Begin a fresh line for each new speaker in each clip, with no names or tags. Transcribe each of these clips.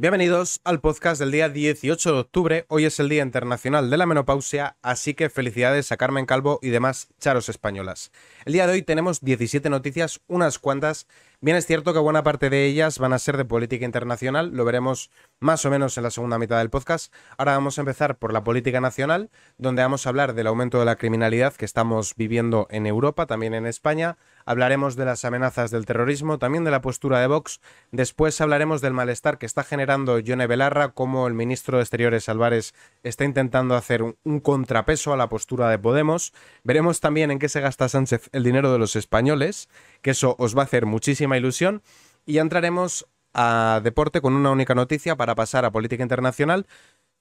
Bienvenidos al podcast del día 18 de octubre. Hoy es el Día Internacional de la Menopausia, así que felicidades a Carmen Calvo y demás charos españolas. El día de hoy tenemos 17 noticias, unas cuantas Bien es cierto que buena parte de ellas van a ser de política internacional, lo veremos más o menos en la segunda mitad del podcast. Ahora vamos a empezar por la política nacional, donde vamos a hablar del aumento de la criminalidad que estamos viviendo en Europa, también en España. Hablaremos de las amenazas del terrorismo, también de la postura de Vox. Después hablaremos del malestar que está generando Johnny Belarra, cómo el ministro de Exteriores Álvarez está intentando hacer un contrapeso a la postura de Podemos. Veremos también en qué se gasta Sánchez el dinero de los españoles, que eso os va a hacer muchísimo ilusión. Y entraremos a deporte con una única noticia para pasar a política internacional.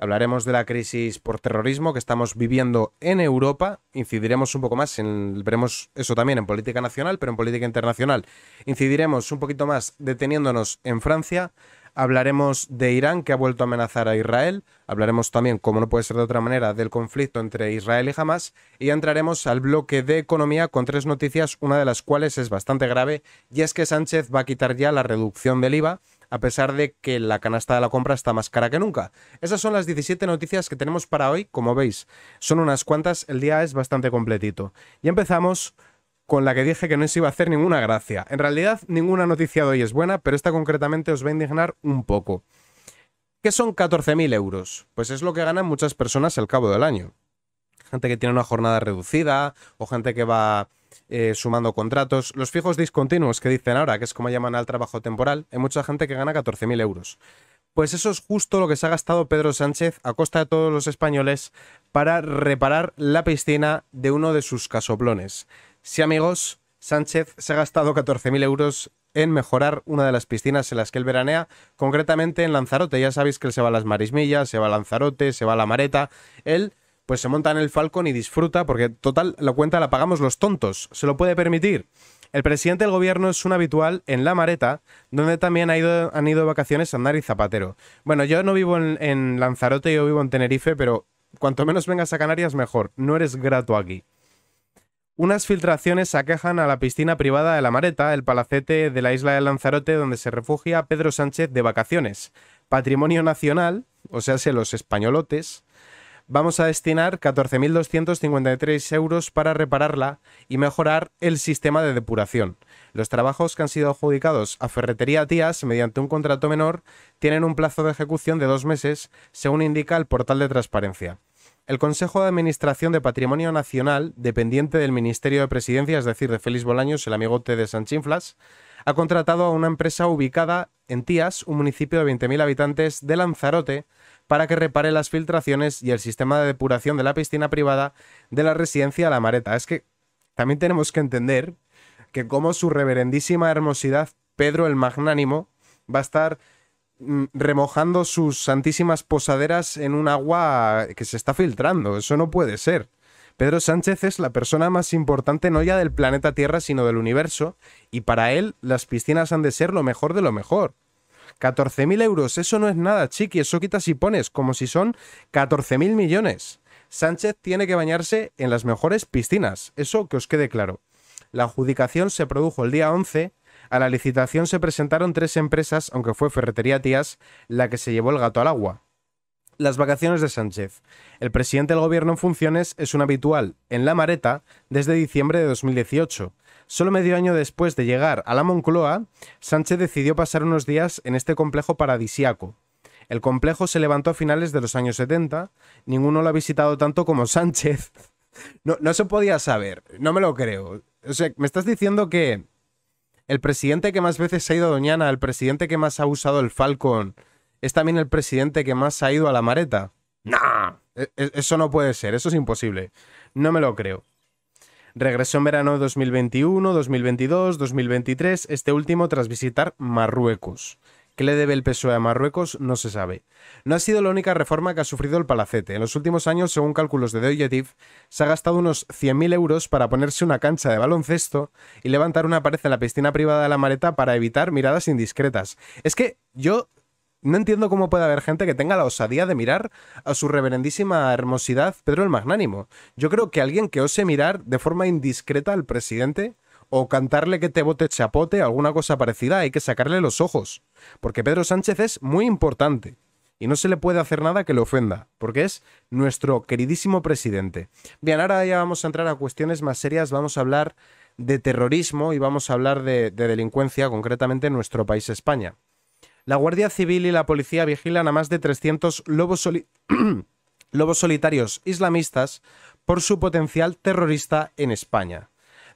Hablaremos de la crisis por terrorismo que estamos viviendo en Europa. Incidiremos un poco más, en, veremos eso también en política nacional, pero en política internacional. Incidiremos un poquito más deteniéndonos en Francia. Hablaremos de Irán, que ha vuelto a amenazar a Israel. Hablaremos también, como no puede ser de otra manera, del conflicto entre Israel y Hamas. Y entraremos al bloque de economía con tres noticias, una de las cuales es bastante grave, y es que Sánchez va a quitar ya la reducción del IVA a pesar de que la canasta de la compra está más cara que nunca. Esas son las 17 noticias que tenemos para hoy, como veis. Son unas cuantas, el día es bastante completito. Y empezamos con la que dije que no se iba a hacer ninguna gracia. En realidad, ninguna noticia de hoy es buena, pero esta concretamente os va a indignar un poco. ¿Qué son 14.000 euros? Pues es lo que ganan muchas personas al cabo del año. Gente que tiene una jornada reducida o gente que va eh, sumando contratos. Los fijos discontinuos que dicen ahora, que es como llaman al trabajo temporal, hay mucha gente que gana 14.000 euros. Pues eso es justo lo que se ha gastado Pedro Sánchez a costa de todos los españoles para reparar la piscina de uno de sus casoplones. Sí, amigos, Sánchez se ha gastado 14.000 euros en mejorar una de las piscinas en las que él veranea, concretamente en Lanzarote. Ya sabéis que él se va a las marismillas, se va a Lanzarote, se va a la Mareta. Él pues se monta en el Falcon y disfruta, porque total, la cuenta la pagamos los tontos, se lo puede permitir. El presidente del gobierno es un habitual en La Mareta, donde también ha ido, han ido de vacaciones Andar y Zapatero. Bueno, yo no vivo en, en Lanzarote, yo vivo en Tenerife, pero cuanto menos vengas a Canarias, mejor. No eres grato aquí. Unas filtraciones aquejan a la piscina privada de La Mareta, el palacete de la isla de Lanzarote donde se refugia Pedro Sánchez de vacaciones. Patrimonio nacional, o sea, se los españolotes, vamos a destinar 14.253 euros para repararla y mejorar el sistema de depuración. Los trabajos que han sido adjudicados a Ferretería Tías mediante un contrato menor tienen un plazo de ejecución de dos meses, según indica el portal de transparencia. El Consejo de Administración de Patrimonio Nacional, dependiente del Ministerio de Presidencia, es decir, de Félix Bolaños, el amigote de Sanchinflas, ha contratado a una empresa ubicada en Tías, un municipio de 20.000 habitantes de Lanzarote, para que repare las filtraciones y el sistema de depuración de la piscina privada de la residencia La Mareta. Es que también tenemos que entender que como su reverendísima hermosidad Pedro el Magnánimo va a estar Mm, remojando sus santísimas posaderas en un agua que se está filtrando. Eso no puede ser. Pedro Sánchez es la persona más importante no ya del planeta Tierra, sino del universo, y para él las piscinas han de ser lo mejor de lo mejor. 14.000 euros, eso no es nada, chiqui, eso quitas y pones, como si son 14.000 millones. Sánchez tiene que bañarse en las mejores piscinas, eso que os quede claro. La adjudicación se produjo el día 11 a la licitación se presentaron tres empresas, aunque fue Ferretería Tías la que se llevó el gato al agua. Las vacaciones de Sánchez. El presidente del gobierno en funciones es un habitual en La Mareta desde diciembre de 2018. Solo medio año después de llegar a la Moncloa, Sánchez decidió pasar unos días en este complejo paradisiaco. El complejo se levantó a finales de los años 70. Ninguno lo ha visitado tanto como Sánchez. No, se podía saber, no me lo creo. O sea, me estás diciendo que el presidente que más veces ha ido a Doñana, el presidente que más ha usado el Falcon, es también el presidente que más ha ido a la Mareta. ¡Nah! E, e, eso no puede ser, eso es imposible. No me lo creo. Regresó en verano 2021, 2022, 2023, este último tras visitar Marruecos. ¿Qué le debe el PSOE a Marruecos no se sabe. No ha sido la única reforma que ha sufrido el palacete. En los últimos años, según cálculos de The se ha gastado unos 100.000 euros para ponerse una cancha de baloncesto y levantar una pared en la piscina privada de la Mareta para evitar miradas indiscretas. Es que yo no entiendo cómo puede haber gente que tenga la osadía de mirar a su reverendísima hermosidad Pedro el Magnánimo. Yo creo que alguien que ose mirar de forma indiscreta al presidente o cantarle que te bote chapote, alguna cosa parecida, hay que sacarle los ojos. Porque Pedro Sánchez es muy importante. Y no se le puede hacer nada que le ofenda, porque es nuestro queridísimo presidente. Bien, ahora ya vamos a entrar a cuestiones más serias, vamos a hablar de terrorismo y vamos a hablar de, delincuencia, concretamente en nuestro país España. La Guardia Civil y la policía vigilan a más de 300 lobos solitarios islamistas por su potencial terrorista en España.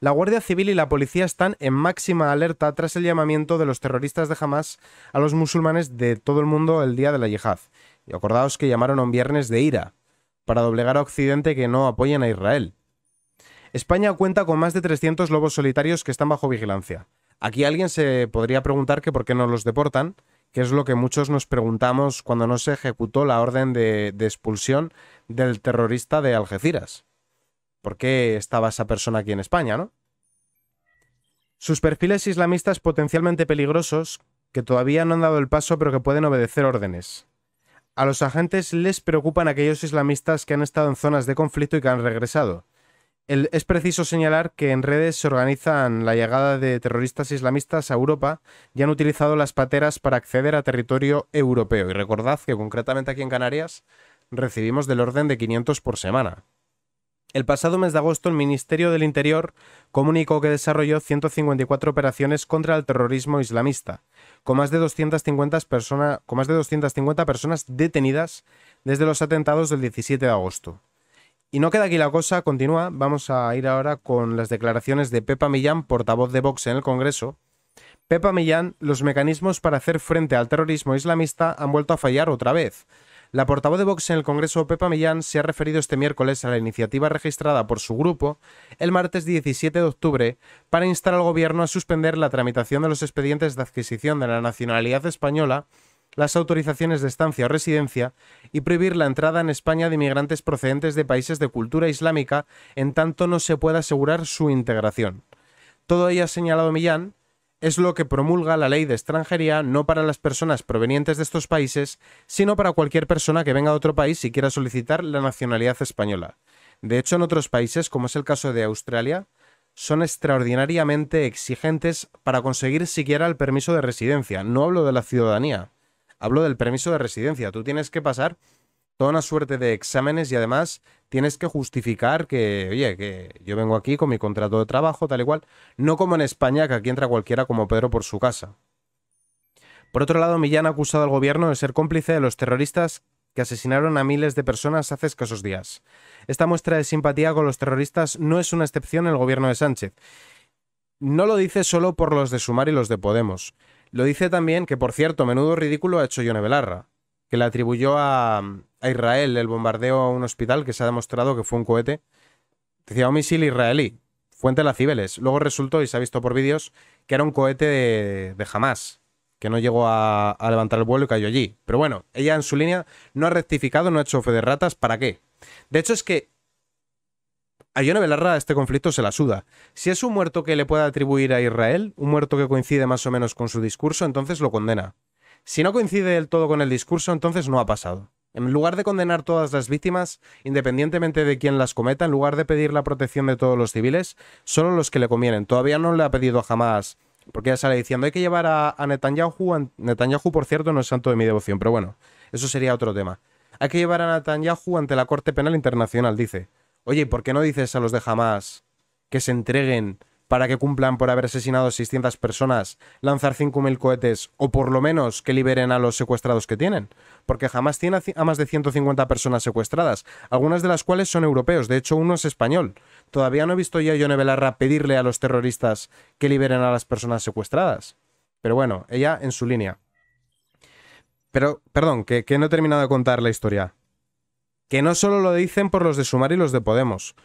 La Guardia Civil y la policía están en máxima alerta tras el llamamiento de los terroristas de Hamas a los musulmanes de todo el mundo el día de la yihad. Y acordaos que llamaron un viernes de ira para doblegar a Occidente que no apoyen a Israel. España cuenta con más de 300 lobos solitarios que están bajo vigilancia. Aquí alguien se podría preguntar que por qué no los deportan, que es lo que muchos nos preguntamos cuando no se ejecutó la orden de expulsión del terrorista de Algeciras. ¿Por qué estaba esa persona aquí en España, no? Sus perfiles islamistas potencialmente peligrosos, que todavía no han dado el paso pero que pueden obedecer órdenes. A los agentes les preocupan aquellos islamistas que han estado en zonas de conflicto y que han regresado. es preciso señalar que en redes se organizan la llegada de terroristas islamistas a Europa y han utilizado las pateras para acceder a territorio europeo. Y recordad que concretamente aquí en Canarias recibimos del orden de 500 por semana. El pasado mes de agosto, el Ministerio del Interior comunicó que desarrolló 154 operaciones contra el terrorismo islamista, con más de 250, personas con más de 250 personas detenidas desde los atentados del 17 de agosto. Y no queda aquí la cosa, continúa. Vamos a ir ahora con las declaraciones de Pepa Millán, portavoz de Vox en el Congreso. Pepa Millán, los mecanismos para hacer frente al terrorismo islamista han vuelto a fallar otra vez. La portavoz de Vox en el Congreso, Pepa Millán, se ha referido este miércoles a la iniciativa registrada por su grupo el martes 17 de octubre para instar al Gobierno a suspender la tramitación de los expedientes de adquisición de la nacionalidad española las autorizaciones de estancia o residencia y prohibir la entrada en España de inmigrantes procedentes de países de cultura islámica en tanto no se pueda asegurar su integración. Todo ello ha señalado Millán, es lo que promulga la ley de extranjería no para las personas provenientes de estos países, sino para cualquier persona que venga a otro país y quiera solicitar la nacionalidad española. De hecho, en otros países, como es el caso de Australia, son extraordinariamente exigentes para conseguir siquiera el permiso de residencia. No hablo de la ciudadanía, hablo del permiso de residencia. Tú tienes que pasar toda una suerte de exámenes y además tienes que justificar que, oye, que yo vengo aquí con mi contrato de trabajo, tal y cual. No como en España, que aquí entra cualquiera como Pedro por su casa. Por otro lado, Millán ha acusado al gobierno de ser cómplice de los terroristas que asesinaron a miles de personas hace escasos días. Esta muestra de simpatía con los terroristas no es una excepción en el gobierno de Sánchez. No lo dice solo por los de Sumar y los de Podemos. Lo dice también que, por cierto, menudo ridículo ha hecho Yone Belarra que le atribuyó a, a Israel el bombardeo a un hospital que se ha demostrado que fue un cohete. Decía un misil israelí, fuente de la Cibeles. Luego resultó, y se ha visto por vídeos, que era un cohete de, de Hamas, que no llegó a, levantar el vuelo y cayó allí. Pero bueno, ella en su línea no ha rectificado, no ha hecho fe de ratas, ¿para qué? De hecho es que a Yone Belarra este conflicto se la suda. Si es un muerto que le pueda atribuir a Israel, un muerto que coincide más o menos con su discurso, entonces lo condena. Si no coincide del todo con el discurso, entonces no ha pasado. En lugar de condenar todas las víctimas, independientemente de quién las cometa, en lugar de pedir la protección de todos los civiles, solo los que le convienen. Todavía no le ha pedido jamás, porque ya sale diciendo, hay que llevar a, Netanyahu. Netanyahu, por cierto, no es santo de mi devoción, pero bueno, eso sería otro tema. Hay que llevar a Netanyahu ante la Corte Penal Internacional, dice. Oye, ¿por qué no dices a los de Hamas que se entreguen para que cumplan por haber asesinado a 600 personas, lanzar 5.000 cohetes o por lo menos que liberen a los secuestrados que tienen. Porque jamás tiene a más de 150 personas secuestradas, algunas de las cuales son europeos, de hecho uno es español. Todavía no he visto yo a Yone Belarra pedirle a los terroristas que liberen a las personas secuestradas. Pero bueno, ella en su línea. Pero, perdón, que, no he terminado de contar la historia. Que no solo lo dicen por los de Sumar y los de Podemos,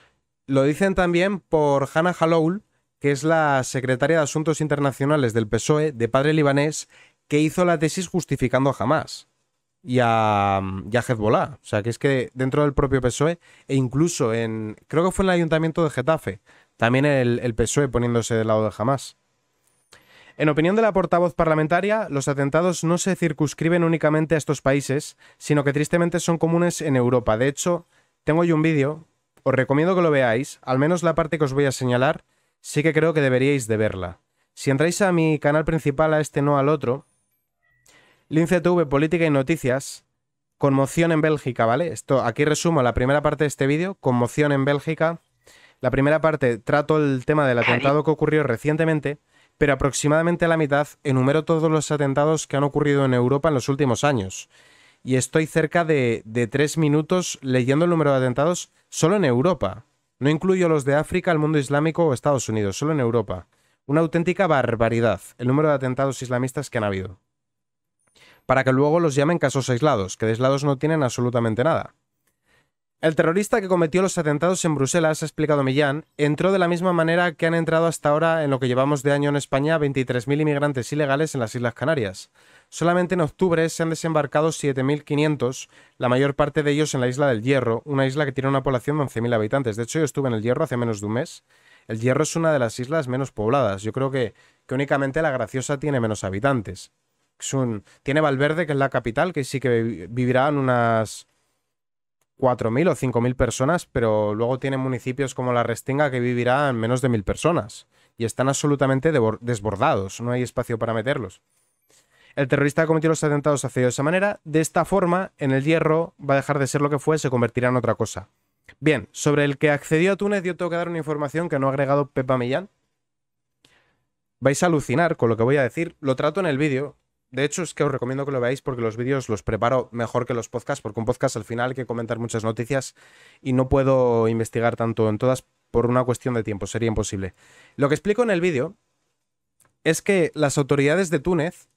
lo dicen también por Hannah Hallowell, que es la secretaria de Asuntos Internacionales del PSOE, de padre libanés, que hizo la tesis justificando a Hamas y a, y Hezbollah. O sea, que es que dentro del propio PSOE, e incluso en, creo que fue en el ayuntamiento de Getafe, también el, PSOE poniéndose del lado de Jamás. En opinión de la portavoz parlamentaria, los atentados no se circunscriben únicamente a estos países, sino que tristemente son comunes en Europa. De hecho, tengo yo un vídeo, os recomiendo que lo veáis, al menos la parte que os voy a señalar, sí que creo que deberíais de verla. Si entráis a mi canal principal, a este no al otro, Lince TV Política y Noticias, conmoción en Bélgica, ¿vale? Esto, aquí resumo la primera parte de este vídeo, conmoción en Bélgica. La primera parte trato el tema del atentado que ocurrió recientemente, pero aproximadamente a la mitad enumero todos los atentados que han ocurrido en Europa en los últimos años. Y estoy cerca de, de tres minutos leyendo el número de atentados solo en Europa. No incluyo los de África, el mundo islámico o Estados Unidos, solo en Europa. Una auténtica barbaridad el número de atentados islamistas que han habido. Para que luego los llamen casos aislados, que de aislados no tienen absolutamente nada. El terrorista que cometió los atentados en Bruselas, ha explicado Millán, entró de la misma manera que han entrado hasta ahora en lo que llevamos de año en España 23.000 inmigrantes ilegales en las Islas Canarias. Solamente en octubre se han desembarcado 7.500, la mayor parte de ellos en la isla del Hierro, una isla que tiene una población de 11.000 habitantes. De hecho, yo estuve en el Hierro hace menos de un mes. El Hierro es una de las islas menos pobladas. Yo creo que, que únicamente La Graciosa tiene menos habitantes. tiene Valverde, que es la capital, que sí que vivirá en unas 4.000 o 5.000 personas, pero luego tienen municipios como La Restinga que vivirán menos de 1.000 personas y están absolutamente desbordados, no hay espacio para meterlos. El terrorista que cometió los atentados ha de esa manera, de esta forma, en el hierro va a dejar de ser lo que fue, se convertirá en otra cosa. Bien, sobre el que accedió a Túnez, yo tengo que dar una información que no ha agregado Pepa Millán. Vais a alucinar con lo que voy a decir, lo trato en el vídeo, de hecho, es que os recomiendo que lo veáis porque los vídeos los preparo mejor que los podcasts, porque un podcast al final hay que comentar muchas noticias y no puedo investigar tanto en todas por una cuestión de tiempo, sería imposible. Lo que explico en el vídeo es que las autoridades de Túnez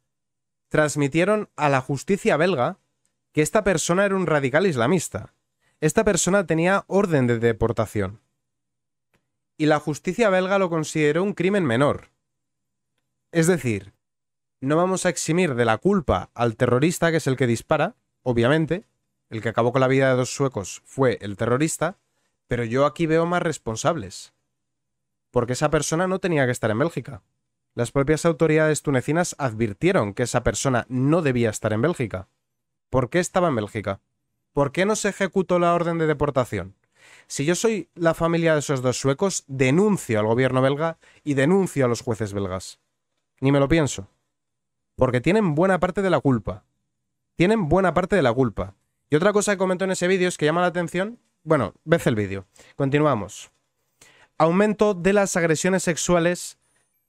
transmitieron a la justicia belga que esta persona era un radical islamista. Esta persona tenía orden de deportación. Y la justicia belga lo consideró un crimen menor. Es decir, no vamos a eximir de la culpa al terrorista, que es el que dispara, obviamente. El que acabó con la vida de dos suecos fue el terrorista, pero yo aquí veo más responsables. Porque esa persona no tenía que estar en Bélgica. Las propias autoridades tunecinas advirtieron que esa persona no debía estar en Bélgica. ¿Por qué estaba en Bélgica? ¿Por qué no se ejecutó la orden de deportación? Si yo soy la familia de esos dos suecos, denuncio al gobierno belga y denuncio a los jueces belgas. Ni me lo pienso. Porque tienen buena parte de la culpa. Tienen buena parte de la culpa. Y otra cosa que comentó en ese vídeo es que llama la atención. Bueno, ve el vídeo. Continuamos. Aumento de las agresiones sexuales,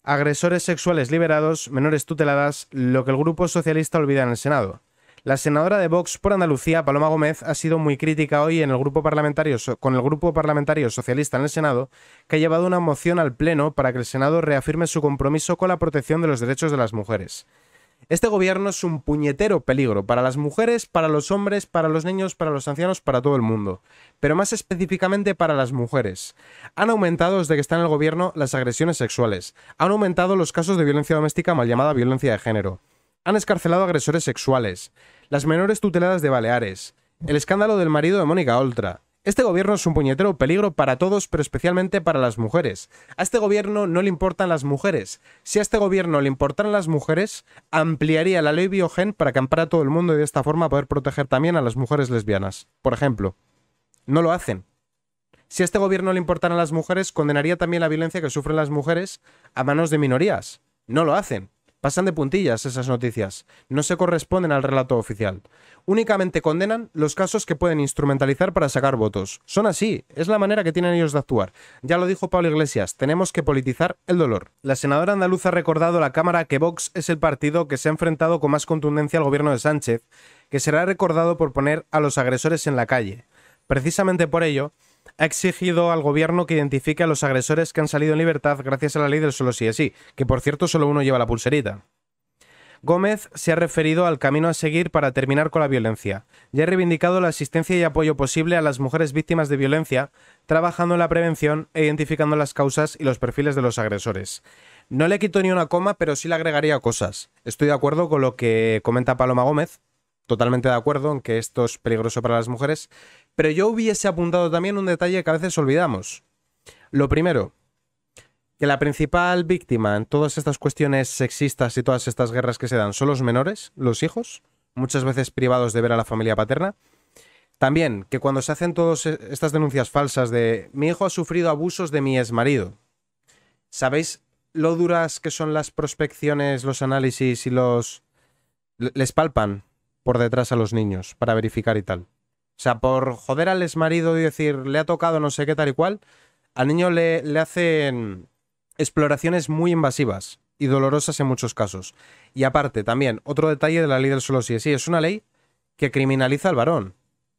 agresores sexuales liberados, menores tuteladas, lo que el Grupo Socialista olvida en el Senado. La senadora de Vox por Andalucía, Paloma Gómez, ha sido muy crítica hoy en el grupo con el Grupo Parlamentario Socialista en el Senado, que ha llevado una moción al Pleno para que el Senado reafirme su compromiso con la protección de los derechos de las mujeres. Este gobierno es un puñetero peligro para las mujeres, para los hombres, para los niños, para los ancianos, para todo el mundo. Pero más específicamente para las mujeres. Han aumentado desde que está en el gobierno las agresiones sexuales. Han aumentado los casos de violencia doméstica mal llamada violencia de género. Han escarcelado agresores sexuales. Las menores tuteladas de Baleares. El escándalo del marido de Mónica Oltra este gobierno es un puñetero peligro para todos, pero especialmente para las mujeres. A este gobierno no le importan las mujeres. Si a este gobierno le importaran las mujeres, ampliaría la ley Biogen para acampar a todo el mundo y de esta forma poder proteger también a las mujeres lesbianas, por ejemplo. No lo hacen. Si a este gobierno le importaran las mujeres, condenaría también la violencia que sufren las mujeres a manos de minorías. No lo hacen. Pasan de puntillas esas noticias, no se corresponden al relato oficial. Únicamente condenan los casos que pueden instrumentalizar para sacar votos. Son así, es la manera que tienen ellos de actuar. Ya lo dijo Pablo Iglesias, tenemos que politizar el dolor. La senadora andaluza ha recordado a la Cámara que Vox es el partido que se ha enfrentado con más contundencia al gobierno de Sánchez, que será recordado por poner a los agresores en la calle. Precisamente por ello, ha exigido al gobierno que identifique a los agresores que han salido en libertad gracias a la ley del solo sí es sí, que por cierto solo uno lleva la pulserita. Gómez se ha referido al camino a seguir para terminar con la violencia Ya ha reivindicado la asistencia y apoyo posible a las mujeres víctimas de violencia, trabajando en la prevención e identificando las causas y los perfiles de los agresores. No le quito ni una coma, pero sí le agregaría cosas. Estoy de acuerdo con lo que comenta Paloma Gómez, totalmente de acuerdo en que esto es peligroso para las mujeres, pero yo hubiese apuntado también un detalle que a veces olvidamos. Lo primero, que la principal víctima en todas estas cuestiones sexistas y todas estas guerras que se dan son los menores, los hijos, muchas veces privados de ver a la familia paterna. También que cuando se hacen todas e-, estas denuncias falsas de mi hijo ha sufrido abusos de mi exmarido. ¿Sabéis lo duras que son las prospecciones, los análisis y los... Les palpan por detrás a los niños para verificar y tal. O sea, por joder al exmarido y decir, le ha tocado no sé qué tal y cual, al niño le, le hacen exploraciones muy invasivas y dolorosas en muchos casos. Y aparte, también, otro detalle de la ley del solo sí es sí, es una ley que criminaliza al varón.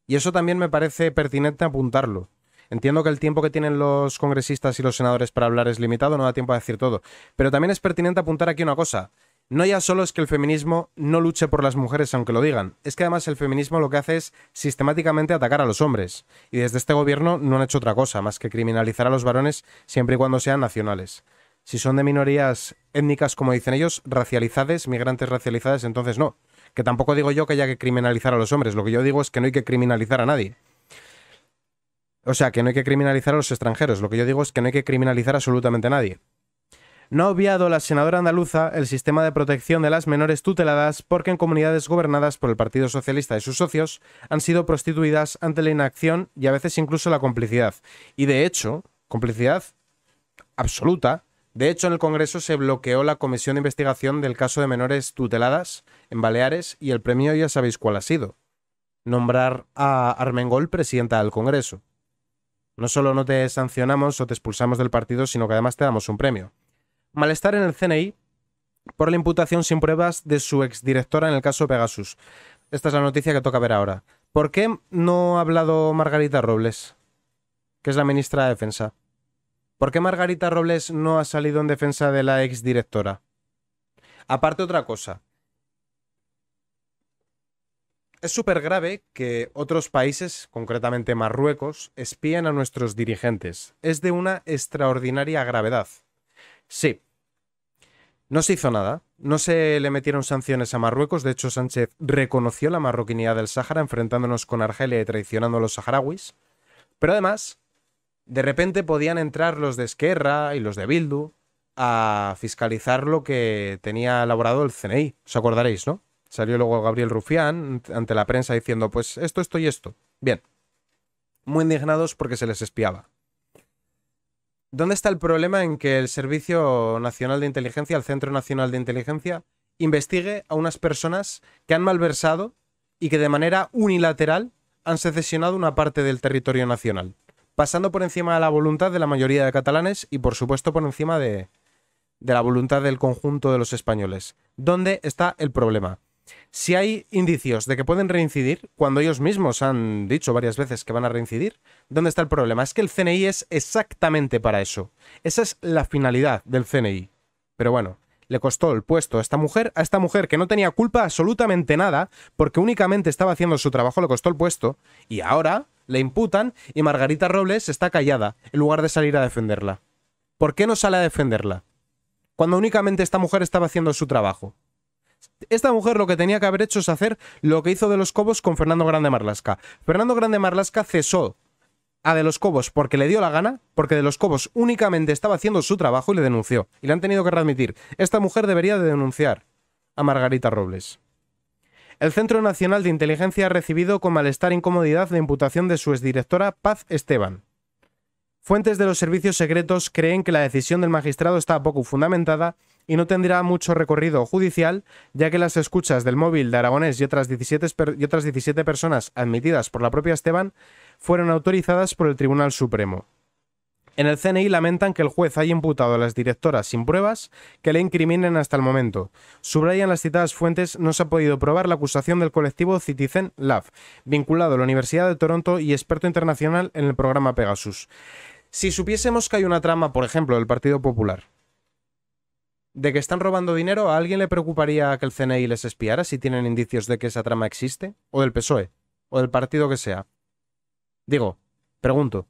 Y eso también me parece pertinente apuntarlo. Entiendo que el tiempo que tienen los congresistas y los senadores para hablar es limitado, no da tiempo a decir todo. Pero también es pertinente apuntar aquí una cosa. No ya solo es que el feminismo no luche por las mujeres aunque lo digan, es que además el feminismo lo que hace es sistemáticamente atacar a los hombres, y desde este gobierno no han hecho otra cosa más que criminalizar a los varones siempre y cuando sean nacionales. Si son de minorías étnicas, como dicen ellos, racializadas, migrantes racializadas, entonces no. Que tampoco digo yo que haya que criminalizar a los hombres, lo que yo digo es que no hay que criminalizar a nadie. O sea, que no hay que criminalizar a los extranjeros, lo que yo digo es que no hay que criminalizar absolutamente a nadie. No ha obviado la senadora andaluza el sistema de protección de las menores tuteladas porque en comunidades gobernadas por el Partido Socialista y sus socios han sido prostituidas ante la inacción y a veces incluso la complicidad. Y de hecho, complicidad absoluta. De hecho, en el Congreso se bloqueó la comisión de investigación del caso de menores tuteladas en Baleares y el premio ya sabéis cuál ha sido. Nombrar a Armengol presidenta del Congreso. No solo no te sancionamos o te expulsamos del partido, sino que además te damos un premio. Malestar en el CNI por la imputación sin pruebas de su exdirectora en el caso Pegasus. Esta es la noticia que toca ver ahora. ¿Por qué no ha hablado Margarita Robles, que es la ministra de Defensa? ¿Por qué Margarita Robles no ha salido en defensa de la exdirectora? Aparte otra cosa. Es súper grave que otros países, concretamente Marruecos, espían a nuestros dirigentes. Es de una extraordinaria gravedad. Sí, no se hizo nada, no se le metieron sanciones a Marruecos, de hecho Sánchez reconoció la marroquinidad del Sáhara enfrentándonos con Argelia y traicionando a los saharauis, pero además, de repente podían entrar los de Esquerra y los de Bildu a fiscalizar lo que tenía elaborado el CNI, os acordaréis, ¿no? Salió luego Gabriel Rufián ante la prensa diciendo, pues esto, esto y esto. Bien, muy indignados porque se les espiaba. ¿Dónde está el problema en que el Servicio Nacional de Inteligencia, el Centro Nacional de Inteligencia, investigue a unas personas que han malversado y que de manera unilateral han secesionado una parte del territorio nacional, pasando por encima de la voluntad de la mayoría de catalanes y por supuesto por encima de, de la voluntad del conjunto de los españoles? ¿Dónde está el problema? Si hay indicios de que pueden reincidir, cuando ellos mismos han dicho varias veces que van a reincidir, ¿dónde está el problema? Es que el CNI es exactamente para eso. Esa es la finalidad del CNI. Pero bueno, le costó el puesto a esta mujer, a esta mujer que no tenía culpa absolutamente nada, porque únicamente estaba haciendo su trabajo, le costó el puesto, y ahora le imputan y Margarita Robles está callada, en lugar de salir a defenderla. ¿Por qué no sale a defenderla? Cuando únicamente esta mujer estaba haciendo su trabajo. Esta mujer lo que tenía que haber hecho es hacer lo que hizo de los Cobos con Fernando Grande Marlasca. Fernando Grande Marlasca cesó a De los Cobos porque le dio la gana, porque De los Cobos únicamente estaba haciendo su trabajo y le denunció. Y le han tenido que readmitir. Esta mujer debería de denunciar a Margarita Robles. El Centro Nacional de Inteligencia ha recibido con malestar e incomodidad la imputación de su exdirectora Paz Esteban. Fuentes de los servicios secretos creen que la decisión del magistrado está poco fundamentada y no tendrá mucho recorrido judicial, ya que las escuchas del móvil de Aragonés y otras 17, y otras 17 personas admitidas por la propia Esteban fueron autorizadas por el Tribunal Supremo. En el CNI lamentan que el juez haya imputado a las directoras sin pruebas que le incriminen hasta el momento. Subrayan las citadas fuentes no se ha podido probar la acusación del colectivo Citizen Lab, vinculado a la Universidad de Toronto y experto internacional en el programa Pegasus. Si supiésemos que hay una trama, por ejemplo, del Partido Popular, de que están robando dinero, ¿a alguien le preocuparía que el CNI les espiara si tienen indicios de que esa trama existe? ¿O del PSOE? ¿O del partido que sea? Digo, pregunto,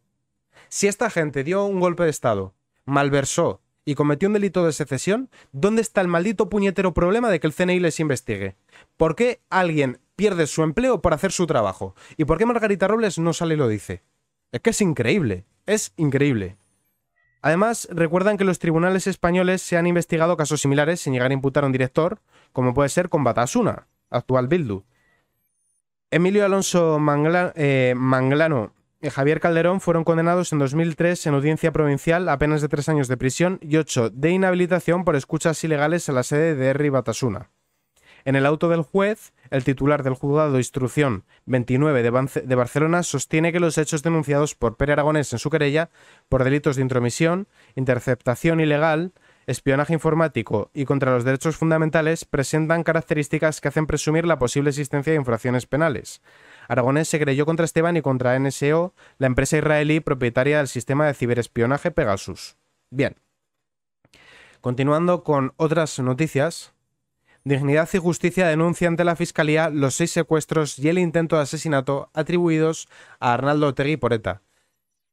si esta gente dio un golpe de Estado, malversó y cometió un delito de secesión, ¿dónde está el maldito puñetero problema de que el CNI les investigue? ¿Por qué alguien pierde su empleo por hacer su trabajo? ¿Y por qué Margarita Robles no sale y lo dice? Es que es increíble, es increíble. Además, recuerdan que los tribunales españoles se han investigado casos similares sin llegar a imputar a un director, como puede ser con Batasuna, actual Bildu. Emilio Alonso eh, Manglano y Javier Calderón fueron condenados en 2003 en audiencia provincial a penas de tres años de prisión y ocho de inhabilitación por escuchas ilegales a la sede de R. Batasuna. En el auto del juez, el titular del juzgado de instrucción 29 de, Barcelona sostiene que los hechos denunciados por Pere Aragonés en su querella por delitos de intromisión, interceptación ilegal, espionaje informático y contra los derechos fundamentales presentan características que hacen presumir la posible existencia de infracciones penales. Aragonés se creyó contra Esteban y contra NSO, la empresa israelí propietaria del sistema de ciberespionaje Pegasus. Bien. Continuando con otras noticias, Dignidad y Justicia denuncian ante la Fiscalía los seis secuestros y el intento de asesinato atribuidos a Arnaldo Otegui por ETA.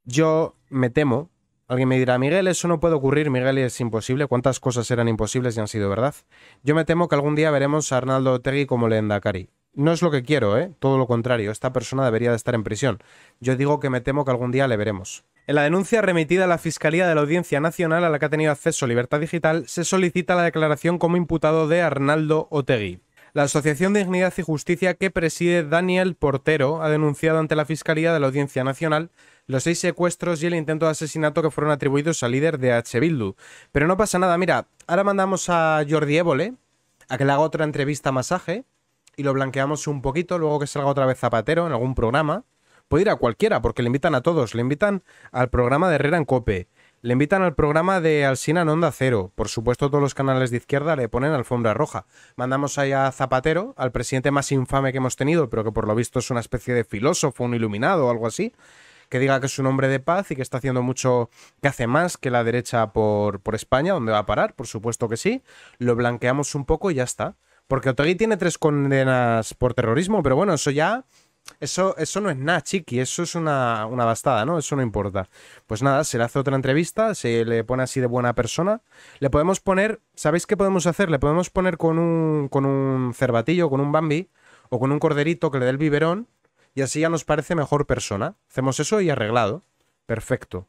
Yo me temo, alguien me dirá, Miguel, eso no puede ocurrir, Miguel, es imposible, cuántas cosas eran imposibles y han sido verdad. Yo me temo que algún día veremos a Arnaldo Otegui como Cari. No es lo que quiero, ¿eh? Todo lo contrario, esta persona debería de estar en prisión. Yo digo que me temo que algún día le veremos. En la denuncia remitida a la Fiscalía de la Audiencia Nacional a la que ha tenido acceso Libertad Digital, se solicita la declaración como imputado de Arnaldo Otegui. La Asociación de Dignidad y Justicia que preside Daniel Portero ha denunciado ante la Fiscalía de la Audiencia Nacional los seis secuestros y el intento de asesinato que fueron atribuidos al líder de H. Bildu. Pero no pasa nada, mira, ahora mandamos a Jordi Évole a que le haga otra entrevista masaje y lo blanqueamos un poquito, luego que salga otra vez Zapatero en algún programa puede ir a cualquiera, porque le invitan a todos. Le invitan al programa de Herrera en Cope. Le invitan al programa de Alsina en Onda Cero. Por supuesto, todos los canales de izquierda le ponen alfombra roja. Mandamos ahí a Zapatero, al presidente más infame que hemos tenido, pero que por lo visto es una especie de filósofo, un iluminado o algo así, que diga que es un hombre de paz y que está haciendo mucho, que hace más que la derecha por, España, donde va a parar, por supuesto que sí. Lo blanqueamos un poco y ya está. Porque Otegui tiene tres condenas por terrorismo, pero bueno, eso ya eso, eso no es nada, chiqui, eso es una, una bastada, ¿no? Eso no importa. Pues nada, se le hace otra entrevista, se le pone así de buena persona. Le podemos poner, ¿sabéis qué podemos hacer? Le podemos poner con un, con un cervatillo, con un bambi, o con un corderito que le dé el biberón, y así ya nos parece mejor persona. Hacemos eso y arreglado. Perfecto.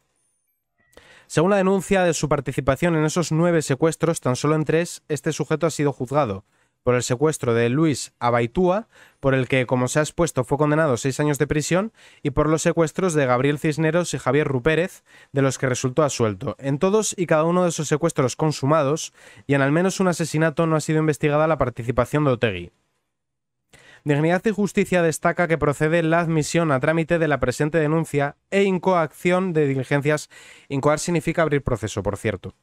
Según la denuncia de su participación en esos nueve secuestros, tan solo en tres, este sujeto ha sido juzgado por el secuestro de Luis Abaitúa, por el que, como se ha expuesto, fue condenado a seis años de prisión, y por los secuestros de Gabriel Cisneros y Javier Rupérez, de los que resultó asuelto. En todos y cada uno de esos secuestros consumados, y en al menos un asesinato, no ha sido investigada la participación de Otegui. Dignidad y Justicia destaca que procede la admisión a trámite de la presente denuncia e incoacción de diligencias. Incoar significa abrir proceso, por cierto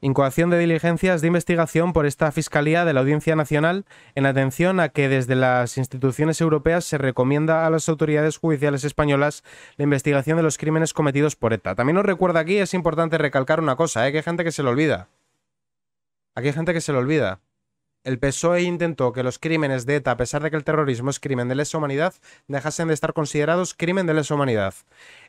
incoación de diligencias de investigación por esta Fiscalía de la Audiencia Nacional en atención a que desde las instituciones europeas se recomienda a las autoridades judiciales españolas la investigación de los crímenes cometidos por ETA. También nos recuerda aquí, es importante recalcar una cosa, ¿eh? que hay gente que se lo olvida. Aquí hay gente que se lo olvida el PSOE intentó que los crímenes de ETA, a pesar de que el terrorismo es crimen de lesa humanidad, dejasen de estar considerados crimen de lesa humanidad.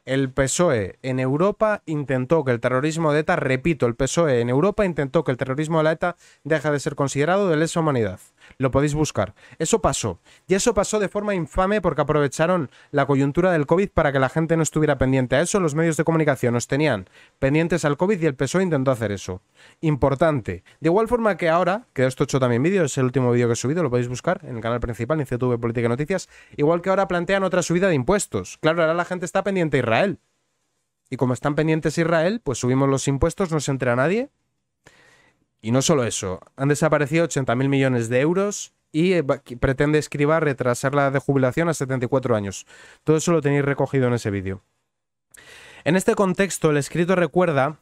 El PSOE en Europa intentó que el terrorismo de ETA, repito, el PSOE en Europa intentó que el terrorismo de la e ETA deje de ser considerado de lesa humanidad. Lo podéis buscar. Eso pasó. Y eso pasó de forma infame porque aprovecharon la coyuntura del COVID para que la gente no estuviera pendiente a eso. Los medios de comunicación nos tenían pendientes al COVID y el PSOE intentó hacer eso. Importante. De igual forma que ahora, que esto he hecho también vídeo, es el último vídeo que he subido, lo podéis buscar en el canal principal, en de Política y Noticias. Igual que ahora plantean otra subida de impuestos. Claro, ahora la gente está pendiente a Israel. Y como están pendientes Israel, pues subimos los impuestos, no se a nadie y no solo eso, han desaparecido 80.000 millones de euros y eh, pretende escriba retrasar la de jubilación a 74 años. Todo eso lo tenéis recogido en ese vídeo. En este contexto, el escrito recuerda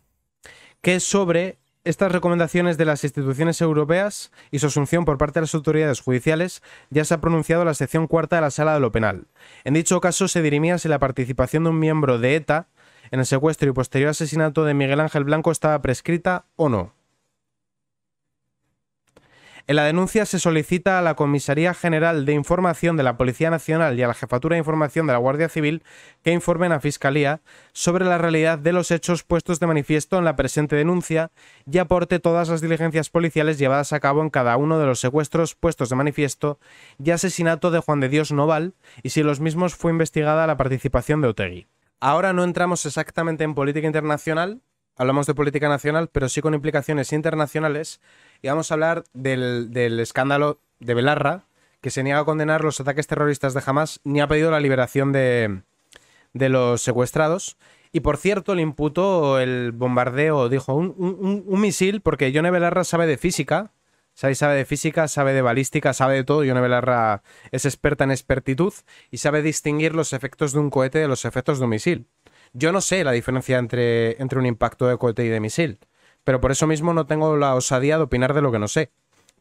que sobre estas recomendaciones de las instituciones europeas y su asunción por parte de las autoridades judiciales ya se ha pronunciado la sección cuarta de la Sala de lo Penal. En dicho caso se dirimía si la participación de un miembro de ETA en el secuestro y posterior asesinato de Miguel Ángel Blanco estaba prescrita o no. En la denuncia se solicita a la Comisaría General de Información de la Policía Nacional y a la Jefatura de Información de la Guardia Civil que informen a Fiscalía sobre la realidad de los hechos puestos de manifiesto en la presente denuncia y aporte todas las diligencias policiales llevadas a cabo en cada uno de los secuestros puestos de manifiesto y asesinato de Juan de Dios Noval y si los mismos fue investigada la participación de Otegui. Ahora no entramos exactamente en política internacional, hablamos de política nacional, pero sí con implicaciones internacionales, y vamos a hablar del, escándalo de Belarra, que se niega a condenar los ataques terroristas de Hamas ni ha pedido la liberación de, los secuestrados. Y por cierto, le imputó el bombardeo, dijo, un, misil, porque Yone Belarra sabe de física. Sabe de física, sabe de balística, sabe de todo. Yone Belarra es experta en expertitud y sabe distinguir los efectos de un cohete de los efectos de un misil. Yo no sé la diferencia entre un impacto de cohete y de misil pero por eso mismo no tengo la osadía de opinar de lo que no sé.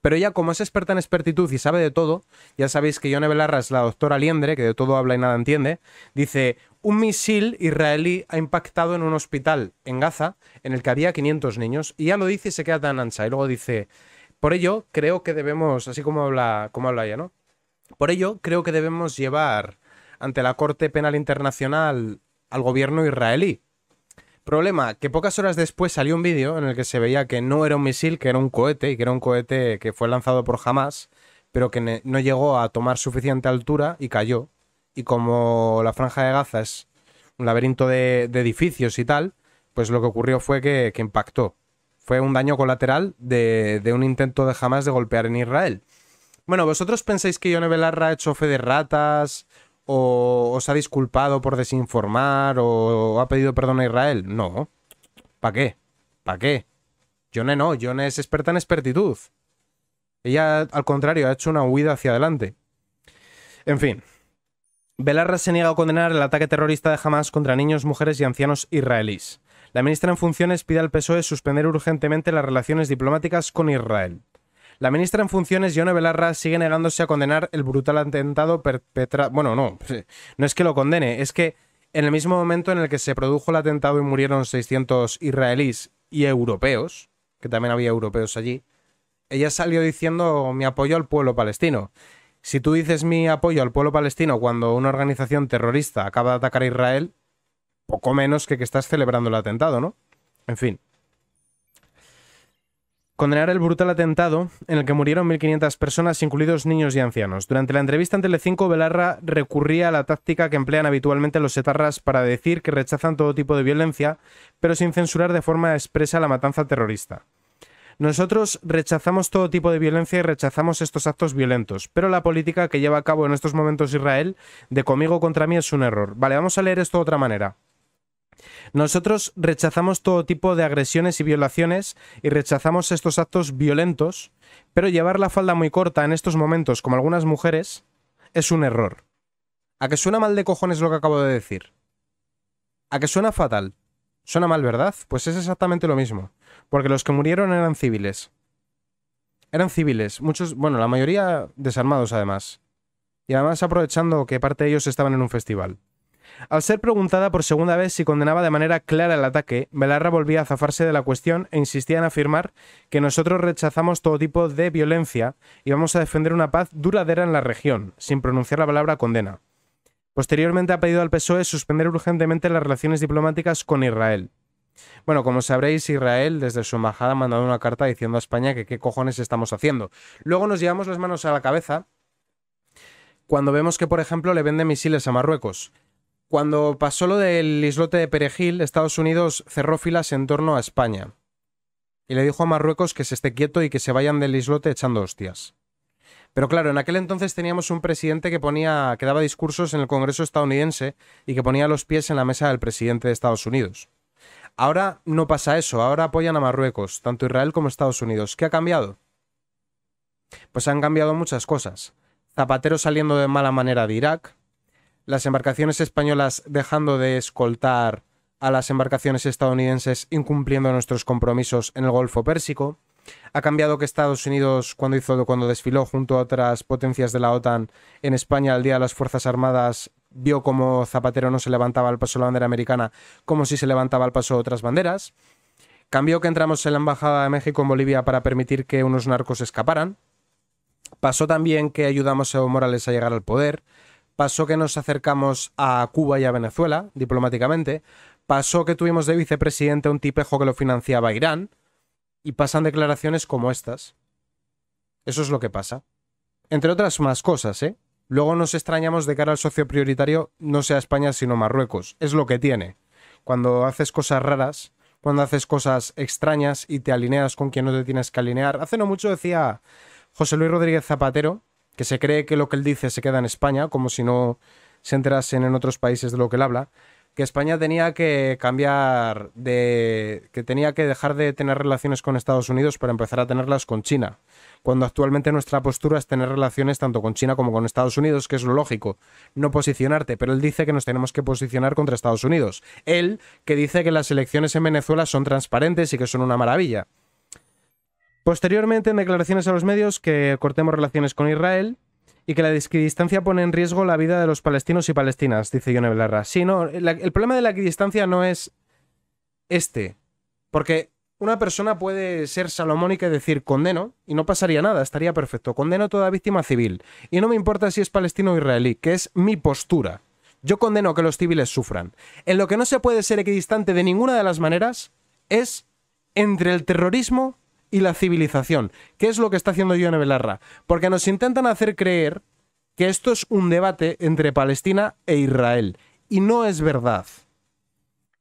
Pero ella, como es experta en expertitud y sabe de todo, ya sabéis que Yone Belarra es la doctora Liendre, que de todo habla y nada entiende, dice, un misil israelí ha impactado en un hospital en Gaza en el que había 500 niños, y ya lo dice y se queda tan ancha, y luego dice, por ello creo que debemos, así como habla, como habla ella, ¿no? Por ello creo que debemos llevar ante la Corte Penal Internacional al gobierno israelí, Problema, que pocas horas después salió un vídeo en el que se veía que no era un misil, que era un cohete, y que era un cohete que fue lanzado por Hamas, pero que no llegó a tomar suficiente altura y cayó. Y como la franja de Gaza es un laberinto de, edificios y tal, pues lo que ocurrió fue que, impactó. Fue un daño colateral de, de, un intento de Hamas de golpear en Israel. Bueno, ¿vosotros pensáis que Yone Belarra ha hecho fe de ratas o os ha disculpado por desinformar o ha pedido perdón a Israel. No. ¿Para qué? ¿Para qué? Yone no, Yone es experta en expertitud. Ella, al contrario, ha hecho una huida hacia adelante. En fin. Belarra se niega a condenar el ataque terrorista de Hamas contra niños, mujeres y ancianos israelíes. La ministra en funciones pide al PSOE suspender urgentemente las relaciones diplomáticas con Israel. La ministra en funciones, Yone Belarra, sigue negándose a condenar el brutal atentado perpetrado. Bueno, no, no es que lo condene, es que en el mismo momento en el que se produjo el atentado y murieron 600 israelíes y europeos, que también había europeos allí, ella salió diciendo mi apoyo al pueblo palestino. Si tú dices mi apoyo al pueblo palestino cuando una organización terrorista acaba de atacar a Israel, poco menos que que estás celebrando el atentado, ¿no? En fin condenar el brutal atentado en el que murieron 1.500 personas, incluidos niños y ancianos. Durante la entrevista en Telecinco, Belarra recurría a la táctica que emplean habitualmente los etarras para decir que rechazan todo tipo de violencia, pero sin censurar de forma expresa la matanza terrorista. Nosotros rechazamos todo tipo de violencia y rechazamos estos actos violentos, pero la política que lleva a cabo en estos momentos Israel de conmigo contra mí es un error. Vale, vamos a leer esto de otra manera. Nosotros rechazamos todo tipo de agresiones y violaciones y rechazamos estos actos violentos, pero llevar la falda muy corta en estos momentos, como algunas mujeres, es un error. ¿A que suena mal de cojones lo que acabo de decir? ¿A que suena fatal? Suena mal, ¿verdad? Pues es exactamente lo mismo, porque los que murieron eran civiles. Eran civiles, muchos, bueno, la mayoría desarmados además. Y además aprovechando que parte de ellos estaban en un festival. Al ser preguntada por segunda vez si condenaba de manera clara el ataque, Belarra volvía a zafarse de la cuestión e insistía en afirmar que nosotros rechazamos todo tipo de violencia y vamos a defender una paz duradera en la región, sin pronunciar la palabra condena. Posteriormente ha pedido al PSOE suspender urgentemente las relaciones diplomáticas con Israel. Bueno, como sabréis, Israel desde su embajada ha mandado una carta diciendo a España que qué cojones estamos haciendo. Luego nos llevamos las manos a la cabeza cuando vemos que, por ejemplo, le vende misiles a Marruecos. Cuando pasó lo del islote de Perejil, Estados Unidos cerró filas en torno a España y le dijo a Marruecos que se esté quieto y que se vayan del islote echando hostias. Pero claro, en aquel entonces teníamos un presidente que ponía que daba discursos en el Congreso estadounidense y que ponía los pies en la mesa del presidente de Estados Unidos. Ahora no pasa eso, ahora apoyan a Marruecos, tanto Israel como Estados Unidos. ¿Qué ha cambiado? Pues han cambiado muchas cosas. Zapatero saliendo de mala manera de Irak, las embarcaciones españolas dejando de escoltar a las embarcaciones estadounidenses incumpliendo nuestros compromisos en el Golfo Pérsico. Ha cambiado que Estados Unidos, cuando, hizo, cuando desfiló junto a otras potencias de la OTAN en España al Día de las Fuerzas Armadas, vio como Zapatero no se levantaba al paso la bandera americana, como si se levantaba al paso de otras banderas. Cambió que entramos en la Embajada de México en Bolivia para permitir que unos narcos escaparan. Pasó también que ayudamos a Evo Morales a llegar al poder pasó que nos acercamos a Cuba y a Venezuela diplomáticamente, pasó que tuvimos de vicepresidente un tipejo que lo financiaba Irán, y pasan declaraciones como estas. Eso es lo que pasa. Entre otras más cosas, ¿eh? Luego nos extrañamos de cara al socio prioritario, no sea España sino Marruecos. Es lo que tiene. Cuando haces cosas raras, cuando haces cosas extrañas y te alineas con quien no te tienes que alinear. Hace no mucho decía José Luis Rodríguez Zapatero, que se cree que lo que él dice se queda en España, como si no se enterasen en otros países de lo que él habla, que España tenía que cambiar de. que tenía que dejar de tener relaciones con Estados Unidos para empezar a tenerlas con China. Cuando actualmente nuestra postura es tener relaciones tanto con China como con Estados Unidos, que es lo lógico, no posicionarte, pero él dice que nos tenemos que posicionar contra Estados Unidos. Él que dice que las elecciones en Venezuela son transparentes y que son una maravilla. Posteriormente, en declaraciones a los medios, que cortemos relaciones con Israel y que la equidistancia pone en riesgo la vida de los palestinos y palestinas, dice Yone Belarra. Sí, no, el problema de la equidistancia no es este, porque una persona puede ser salomónica y decir condeno y no pasaría nada, estaría perfecto. Condeno toda víctima civil y no me importa si es palestino o israelí, que es mi postura. Yo condeno que los civiles sufran. En lo que no se puede ser equidistante de ninguna de las maneras es entre el terrorismo y la civilización. ¿Qué es lo que está haciendo Joan Belarra? Porque nos intentan hacer creer que esto es un debate entre Palestina e Israel. Y no es verdad.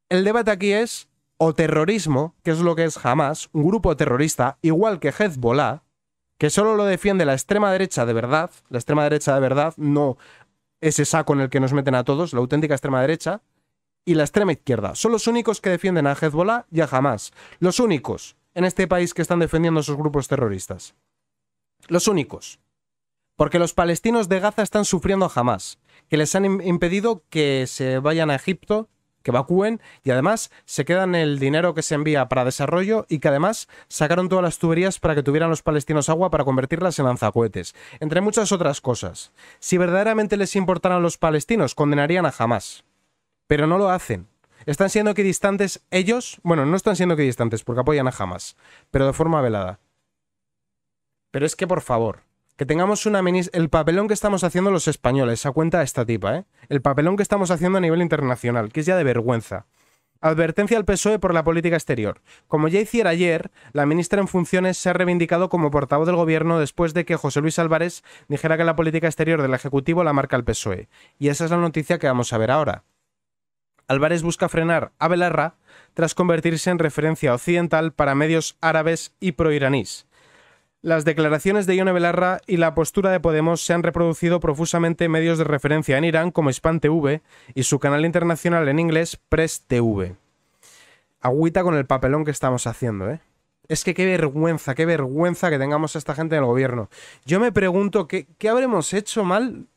El debate aquí es o terrorismo, que es lo que es jamás un grupo terrorista, igual que Hezbollah, que solo lo defiende la extrema derecha de verdad, la extrema derecha de verdad, no ese saco en el que nos meten a todos, la auténtica extrema derecha, y la extrema izquierda. Son los únicos que defienden a Hezbollah y a Hamas. Los únicos en este país que están defendiendo esos grupos terroristas. Los únicos. Porque los palestinos de Gaza están sufriendo jamás, que les han impedido que se vayan a Egipto, que evacúen y además se quedan el dinero que se envía para desarrollo y que además sacaron todas las tuberías para que tuvieran los palestinos agua para convertirlas en lanzacohetes, entre muchas otras cosas. Si verdaderamente les importaran los palestinos, condenarían a jamás. Pero no lo hacen, están siendo que distantes ellos, bueno, no están siendo que distantes porque apoyan a jamás, pero de forma velada. Pero es que por favor, que tengamos una El papelón que estamos haciendo los españoles, a cuenta de esta tipa, ¿eh? El papelón que estamos haciendo a nivel internacional, que es ya de vergüenza. Advertencia al PSOE por la política exterior. Como ya hiciera ayer, la ministra en funciones se ha reivindicado como portavoz del gobierno después de que José Luis Álvarez dijera que la política exterior del Ejecutivo la marca el PSOE. Y esa es la noticia que vamos a ver ahora. Álvarez busca frenar a Belarra tras convertirse en referencia occidental para medios árabes y proiraníes. Las declaraciones de Ione Belarra y la postura de Podemos se han reproducido profusamente en medios de referencia en Irán como espante TV y su canal internacional en inglés Press TV. Agüita con el papelón que estamos haciendo, ¿eh? Es que qué vergüenza, qué vergüenza que tengamos a esta gente en el gobierno. Yo me pregunto, ¿qué, qué habremos hecho mal?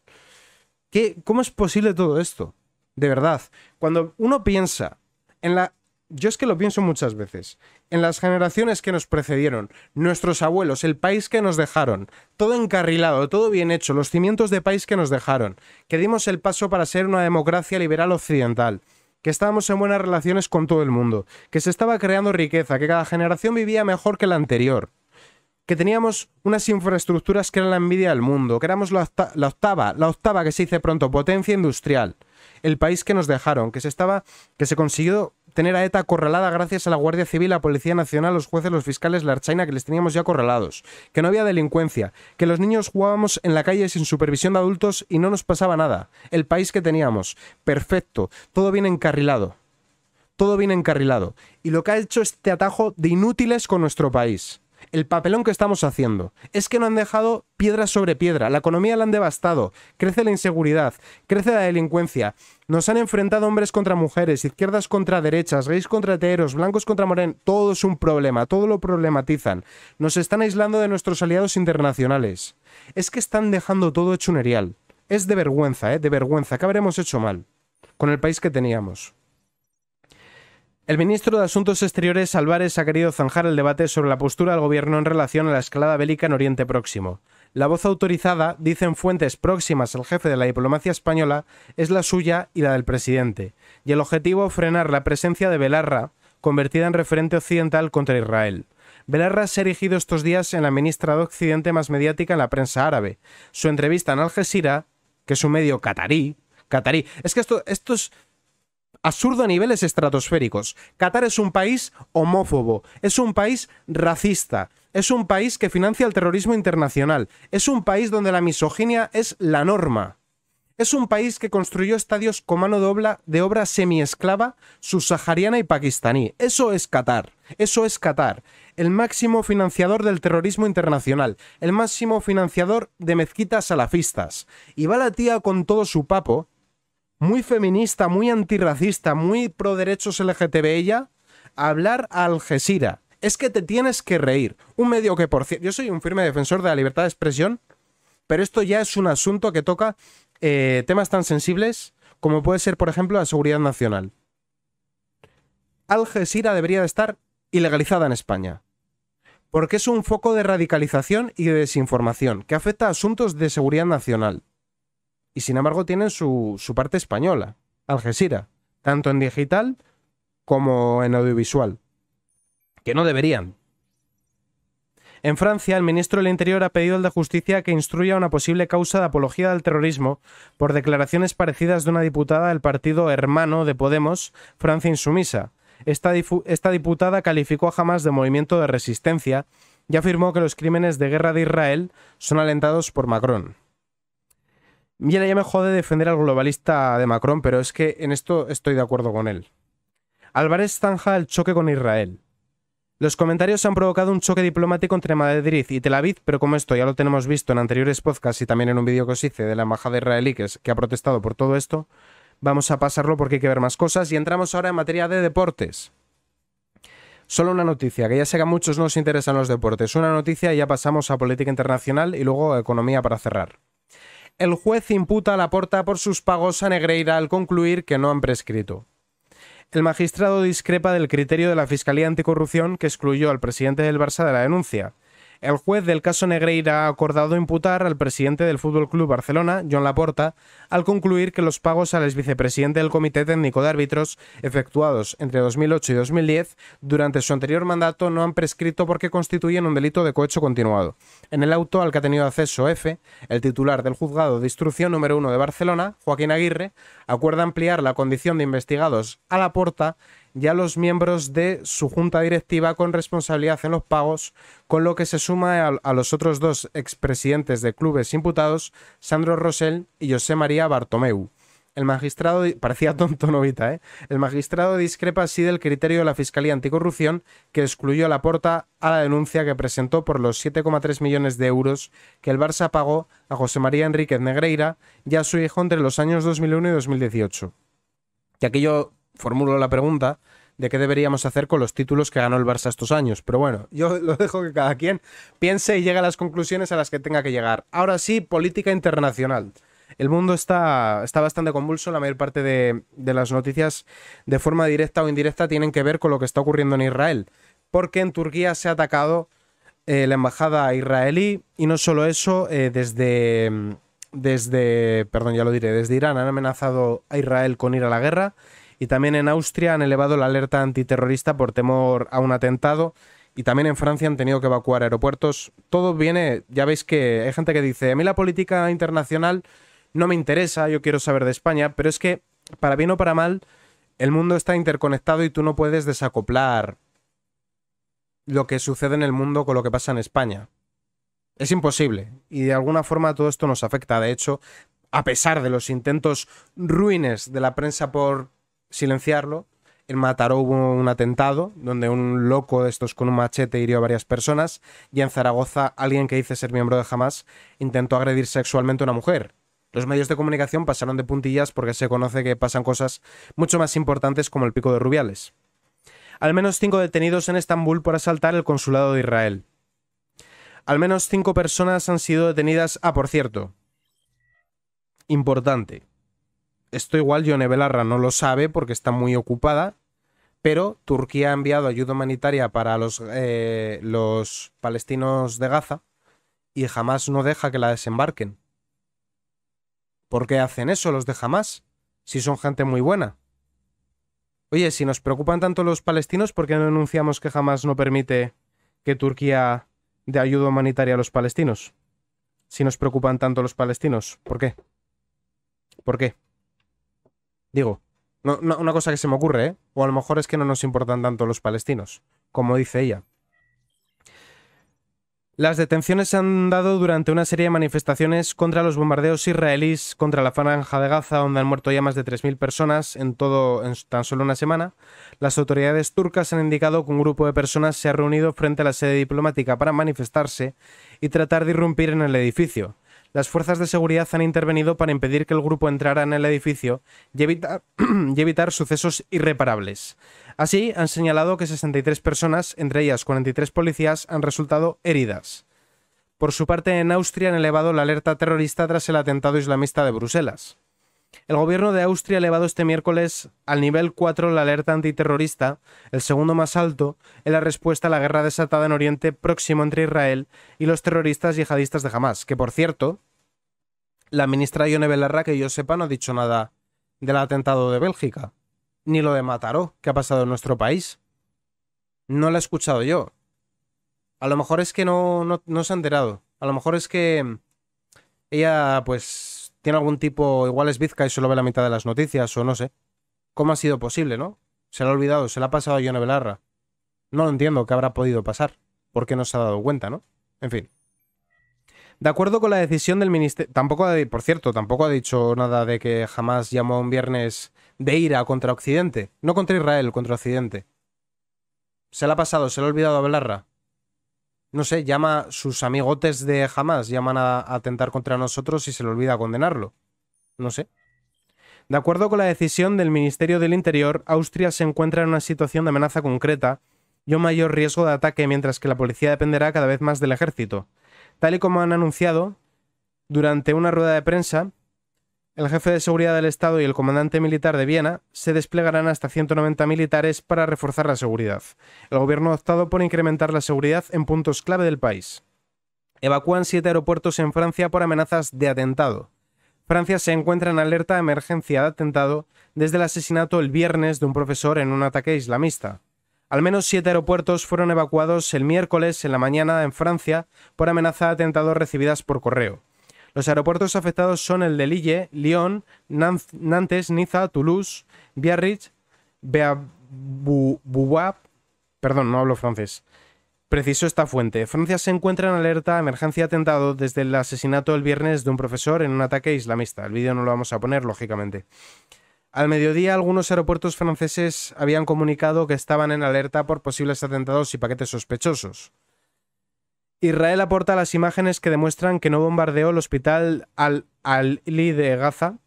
¿Qué, ¿Cómo es posible todo esto? de verdad. Cuando uno piensa en la... Yo es que lo pienso muchas veces. En las generaciones que nos precedieron, nuestros abuelos, el país que nos dejaron, todo encarrilado, todo bien hecho, los cimientos de país que nos dejaron, que dimos el paso para ser una democracia liberal occidental, que estábamos en buenas relaciones con todo el mundo, que se estaba creando riqueza, que cada generación vivía mejor que la anterior, que teníamos unas infraestructuras que eran la envidia del mundo, que éramos la, octava, la octava que se dice pronto, potencia industrial el país que nos dejaron, que se estaba, que se consiguió tener a ETA acorralada gracias a la Guardia Civil, la Policía Nacional, los jueces, los fiscales, la Archaina, que les teníamos ya acorralados, que no había delincuencia, que los niños jugábamos en la calle sin supervisión de adultos y no nos pasaba nada. El país que teníamos, perfecto, todo bien encarrilado. Todo bien encarrilado. Y lo que ha hecho este atajo de inútiles con nuestro país el papelón que estamos haciendo. Es que no han dejado piedra sobre piedra, la economía la han devastado, crece la inseguridad, crece la delincuencia, nos han enfrentado hombres contra mujeres, izquierdas contra derechas, gays contra heteros, blancos contra moren, todo es un problema, todo lo problematizan, nos están aislando de nuestros aliados internacionales. Es que están dejando todo hecho un erial. Es de vergüenza, ¿eh? de vergüenza, ¿qué habremos hecho mal? Con el país que teníamos. El ministro de Asuntos Exteriores Álvarez ha querido zanjar el debate sobre la postura del gobierno en relación a la escalada bélica en Oriente Próximo. La voz autorizada, dicen fuentes próximas al jefe de la diplomacia española, es la suya y la del presidente, y el objetivo frenar la presencia de Belarra, convertida en referente occidental contra Israel. Belarra se ha erigido estos días en la ministra de Occidente más mediática en la prensa árabe. Su entrevista en Al que es un medio catarí, catarí. Es que esto, estos absurdo a niveles estratosféricos. Qatar es un país homófobo, es un país racista, es un país que financia el terrorismo internacional, es un país donde la misoginia es la norma. Es un país que construyó estadios con mano de obra, de obra semiesclava subsahariana y pakistaní. Eso es Qatar. Eso es Qatar. El máximo financiador del terrorismo internacional. El máximo financiador de mezquitas salafistas. Y va la tía con todo su papo muy feminista, muy antirracista, muy pro derechos LGTB hablar a Algeciras. Es que te tienes que reír. Un medio que, por cierto, yo soy un firme defensor de la libertad de expresión, pero esto ya es un asunto que toca eh, temas tan sensibles como puede ser, por ejemplo, la seguridad nacional. Algeciras debería de estar ilegalizada en España, porque es un foco de radicalización y de desinformación que afecta a asuntos de seguridad nacional y sin embargo tienen su, parte española, Algeciras, tanto en digital como en audiovisual, que no deberían. En Francia, el ministro del Interior ha pedido al de Justicia que instruya una posible causa de apología del terrorismo por declaraciones parecidas de una diputada del partido hermano de Podemos, Francia Insumisa. Esta, esta diputada calificó a Hamas de movimiento de resistencia y afirmó que los crímenes de guerra de Israel son alentados por Macron. Mira, ya me jode defender al globalista de Macron, pero es que en esto estoy de acuerdo con él. Álvarez zanja el choque con Israel. Los comentarios han provocado un choque diplomático entre Madrid y Tel Aviv, pero como esto ya lo tenemos visto en anteriores podcasts y también en un vídeo que os hice de la embajada israelí que, que ha protestado por todo esto, vamos a pasarlo porque hay que ver más cosas y entramos ahora en materia de deportes. Solo una noticia, que ya sé que a muchos no interesan los deportes. Una noticia y ya pasamos a política internacional y luego a economía para cerrar el juez imputa a porta por sus pagos a Negreira al concluir que no han prescrito. El magistrado discrepa del criterio de la Fiscalía Anticorrupción que excluyó al presidente del Barça de la denuncia, el juez del caso Negreira ha acordado imputar al presidente del Fútbol Club Barcelona, John Laporta, al concluir que los pagos al exvicepresidente del Comité Técnico de Árbitros, efectuados entre 2008 y 2010, durante su anterior mandato no han prescrito porque constituyen un delito de cohecho continuado. En el auto al que ha tenido acceso F, el titular del juzgado de instrucción número 1 de Barcelona, Joaquín Aguirre, acuerda ampliar la condición de investigados a Laporta y a los miembros de su junta directiva con responsabilidad en los pagos, con lo que se suma a, los otros dos expresidentes de clubes imputados, Sandro Rosell y José María Bartomeu. El magistrado, parecía tonto novita, ¿eh? El magistrado discrepa así del criterio de la Fiscalía Anticorrupción, que excluyó la puerta a la denuncia que presentó por los 7,3 millones de euros que el Barça pagó a José María Enríquez Negreira y a su hijo entre los años 2001 y 2018. Y aquello formulo la pregunta de qué deberíamos hacer con los títulos que ganó el Barça estos años. Pero bueno, yo lo dejo que cada quien piense y llegue a las conclusiones a las que tenga que llegar. Ahora sí, política internacional. El mundo está, está bastante convulso, la mayor parte de, las noticias de forma directa o indirecta tienen que ver con lo que está ocurriendo en Israel, porque en Turquía se ha atacado eh, la embajada israelí y no solo eso, eh, desde, desde, perdón, ya lo diré, desde Irán han amenazado a Israel con ir a la guerra y también en Austria han elevado la alerta antiterrorista por temor a un atentado y también en Francia han tenido que evacuar aeropuertos. Todo viene, ya veis que hay gente que dice, a mí la política internacional no me interesa, yo quiero saber de España, pero es que, para bien o para mal, el mundo está interconectado y tú no puedes desacoplar lo que sucede en el mundo con lo que pasa en España. Es imposible. Y de alguna forma todo esto nos afecta. De hecho, a pesar de los intentos ruines de la prensa por silenciarlo. En Mataró hubo un atentado donde un loco de estos con un machete hirió a varias personas y en Zaragoza alguien que dice ser miembro de Hamas intentó agredir sexualmente a una mujer. Los medios de comunicación pasaron de puntillas porque se conoce que pasan cosas mucho más importantes como el pico de Rubiales. Al menos cinco detenidos en Estambul por asaltar el consulado de Israel. Al menos cinco personas han sido detenidas. Ah, por cierto. Importante esto igual Yone Belarra no lo sabe porque está muy ocupada, pero Turquía ha enviado ayuda humanitaria para los, eh, los palestinos de Gaza y jamás no deja que la desembarquen. ¿Por qué hacen eso los de jamás? Si son gente muy buena. Oye, si nos preocupan tanto los palestinos, ¿por qué no denunciamos que jamás no permite que Turquía dé ayuda humanitaria a los palestinos? Si nos preocupan tanto los palestinos, ¿por qué? ¿Por qué? Digo, una cosa que se me ocurre, ¿eh? O a lo mejor es que no nos importan tanto los palestinos, como dice ella. Las detenciones se han dado durante una serie de manifestaciones contra los bombardeos israelíes contra la franja de Gaza, donde han muerto ya más de 3.000 personas en, todo, en tan solo una semana. Las autoridades turcas han indicado que un grupo de personas se ha reunido frente a la sede diplomática para manifestarse y tratar de irrumpir en el edificio las fuerzas de seguridad han intervenido para impedir que el grupo entrara en el edificio y evitar, sucesos irreparables. Así, han señalado que 63 personas, entre ellas 43 policías, han resultado heridas. Por su parte, en Austria han elevado la alerta terrorista tras el atentado islamista de Bruselas. El gobierno de Austria ha elevado este miércoles al nivel 4 la alerta antiterrorista, el segundo más alto, en la respuesta a la guerra desatada en Oriente Próximo entre Israel y los terroristas yihadistas de Hamas, que por cierto, la ministra Yone Belarra, que yo sepa, no ha dicho nada del atentado de Bélgica, ni lo de Mataró, que ha pasado en nuestro país. No la he escuchado yo. A lo mejor es que no, se ha enterado. A lo mejor es que ella, pues, tiene algún tipo, igual es bizca y solo ve la mitad de las noticias, o no sé. ¿Cómo ha sido posible, no? Se la ha olvidado, se la ha pasado a Yone Belarra. No lo entiendo qué habrá podido pasar, ¿Por qué no se ha dado cuenta, ¿no? En fin. De acuerdo con la decisión del ministerio. Tampoco, ha, por cierto, tampoco ha dicho nada de que jamás llamó un viernes de ira contra Occidente. No contra Israel, contra Occidente. Se le ha pasado, se le ha olvidado hablarla. No sé, llama sus amigotes de Jamás llaman a, a atentar contra nosotros y se le olvida condenarlo. No sé. De acuerdo con la decisión del Ministerio del Interior, Austria se encuentra en una situación de amenaza concreta y un mayor riesgo de ataque, mientras que la policía dependerá cada vez más del ejército. Tal y como han anunciado, durante una rueda de prensa, el jefe de seguridad del Estado y el comandante militar de Viena se desplegarán hasta 190 militares para reforzar la seguridad. El gobierno ha optado por incrementar la seguridad en puntos clave del país. Evacúan siete aeropuertos en Francia por amenazas de atentado. Francia se encuentra en alerta de emergencia de atentado desde el asesinato el viernes de un profesor en un ataque islamista. Al menos siete aeropuertos fueron evacuados el miércoles en la mañana en Francia por amenaza de atentados recibidas por correo. Los aeropuertos afectados son el de Lille, Lyon, Nantes, Niza, Toulouse, Biarritz, Beabouab. Perdón, no hablo francés. preciso esta fuente. Francia se encuentra en alerta emergencia atentado desde el asesinato el viernes de un profesor en un ataque islamista. El vídeo no lo vamos a poner, lógicamente. Al mediodía, algunos aeropuertos franceses habían comunicado que estaban en alerta por posibles atentados y paquetes sospechosos. Israel aporta las imágenes que demuestran que no bombardeó el hospital Al-Ali de Gaza.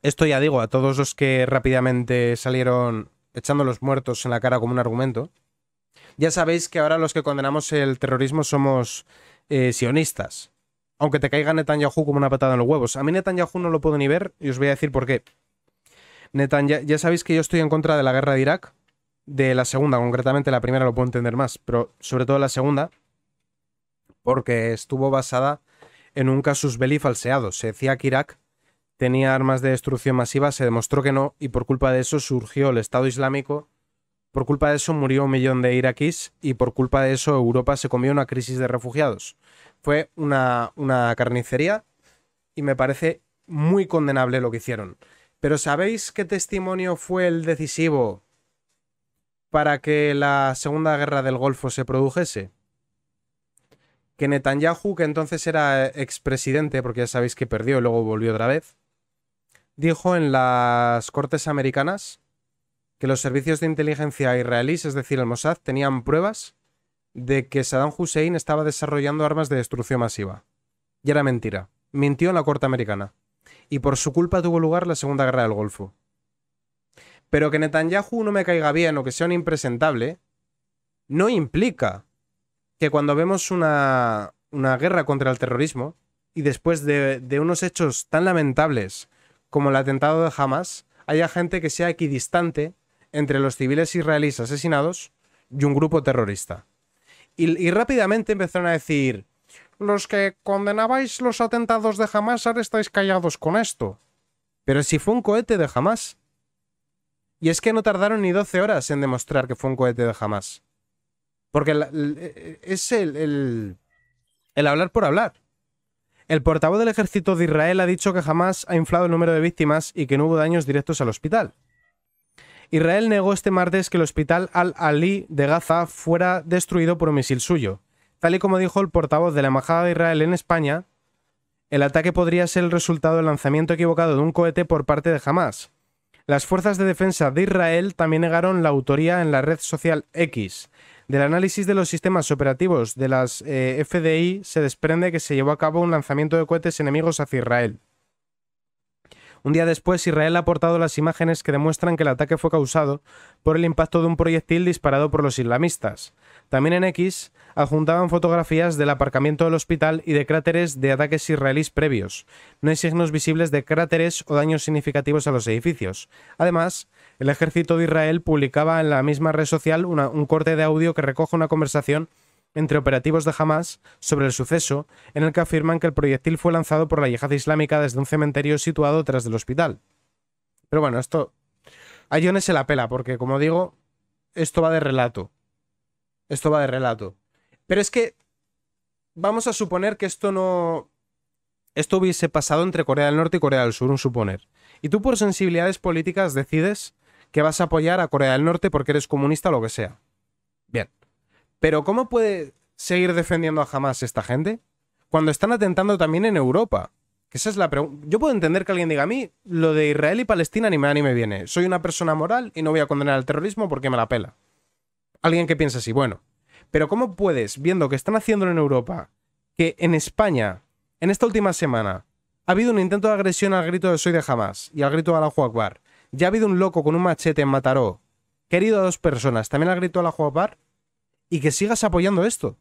Esto ya digo a todos los que rápidamente salieron echando los muertos en la cara como un argumento. Ya sabéis que ahora los que condenamos el terrorismo somos eh, sionistas. Aunque te caiga Netanyahu como una patada en los huevos. A mí Netanyahu no lo puedo ni ver y os voy a decir por qué. Netan, ya, sabéis que yo estoy en contra de la guerra de Irak, de la segunda, concretamente la primera lo puedo entender más, pero sobre todo la segunda, porque estuvo basada en un casus belli falseado. Se decía que Irak tenía armas de destrucción masiva, se demostró que no, y por culpa de eso surgió el Estado Islámico, por culpa de eso murió un millón de iraquíes, y por culpa de eso Europa se comió una crisis de refugiados. Fue una, una carnicería, y me parece muy condenable lo que hicieron. Pero ¿sabéis qué testimonio fue el decisivo para que la Segunda Guerra del Golfo se produjese? Que Netanyahu, que entonces era expresidente, porque ya sabéis que perdió y luego volvió otra vez, dijo en las Cortes Americanas que los servicios de inteligencia israelíes, es decir, el Mossad, tenían pruebas de que Saddam Hussein estaba desarrollando armas de destrucción masiva. Y era mentira. Mintió en la Corte Americana y por su culpa tuvo lugar la Segunda Guerra del Golfo. Pero que Netanyahu no me caiga bien o que sea un impresentable, no implica que cuando vemos una, guerra contra el terrorismo y después de, unos hechos tan lamentables como el atentado de Hamas, haya gente que sea equidistante entre los civiles israelíes asesinados y un grupo terrorista. y rápidamente empezaron a decir, los que condenabais los atentados de Hamas ahora estáis callados con esto. Pero si fue un cohete de Hamas. Y es que no tardaron ni 12 horas en demostrar que fue un cohete de Hamas. Porque e, e, es el, el, el hablar por hablar. El portavoz del ejército de Israel ha dicho que jamás ha inflado el número de víctimas y que no hubo daños directos al hospital. Israel negó este martes que el hospital Al-Ali de Gaza fuera destruido por un misil suyo. Tal y como dijo el portavoz de la Embajada de Israel en España, el ataque podría ser el resultado del lanzamiento equivocado de un cohete por parte de Hamas. Las fuerzas de defensa de Israel también negaron la autoría en la red social X. Del análisis de los sistemas operativos de las eh, FDI se desprende que se llevó a cabo un lanzamiento de cohetes enemigos hacia Israel. Un día después, Israel ha aportado las imágenes que demuestran que el ataque fue causado por el impacto de un proyectil disparado por los islamistas. También en X, adjuntaban fotografías del aparcamiento del hospital y de cráteres de ataques israelíes previos. No hay signos visibles de cráteres o daños significativos a los edificios. Además, el ejército de Israel publicaba en la misma red social un corte de audio que recoge una conversación entre operativos de Hamas sobre el suceso, en el que afirman que el proyectil fue lanzado por la yihad islámica desde un cementerio situado tras del hospital. Pero bueno, esto a Jones se la pela, porque como digo, esto va de relato. Esto va de relato. Pero es que vamos a suponer que esto no. Esto hubiese pasado entre Corea del Norte y Corea del Sur, un suponer. Y tú, por sensibilidades políticas, decides que vas a apoyar a Corea del Norte porque eres comunista o lo que sea. Bien. Pero, ¿cómo puede seguir defendiendo a jamás esta gente? Cuando están atentando también en Europa. Que esa es la pregunta. Yo puedo entender que alguien diga a mí lo de Israel y Palestina ni me da ni me viene. Soy una persona moral y no voy a condenar al terrorismo porque me la pela. Alguien que piensa así, bueno. Pero ¿cómo puedes, viendo que están haciendo en Europa, que en España, en esta última semana, ha habido un intento de agresión al grito de Soy de Jamás y al grito de la ya ha habido un loco con un machete en Mataró, querido a dos personas, también al grito al Akbar, y que sigas apoyando esto?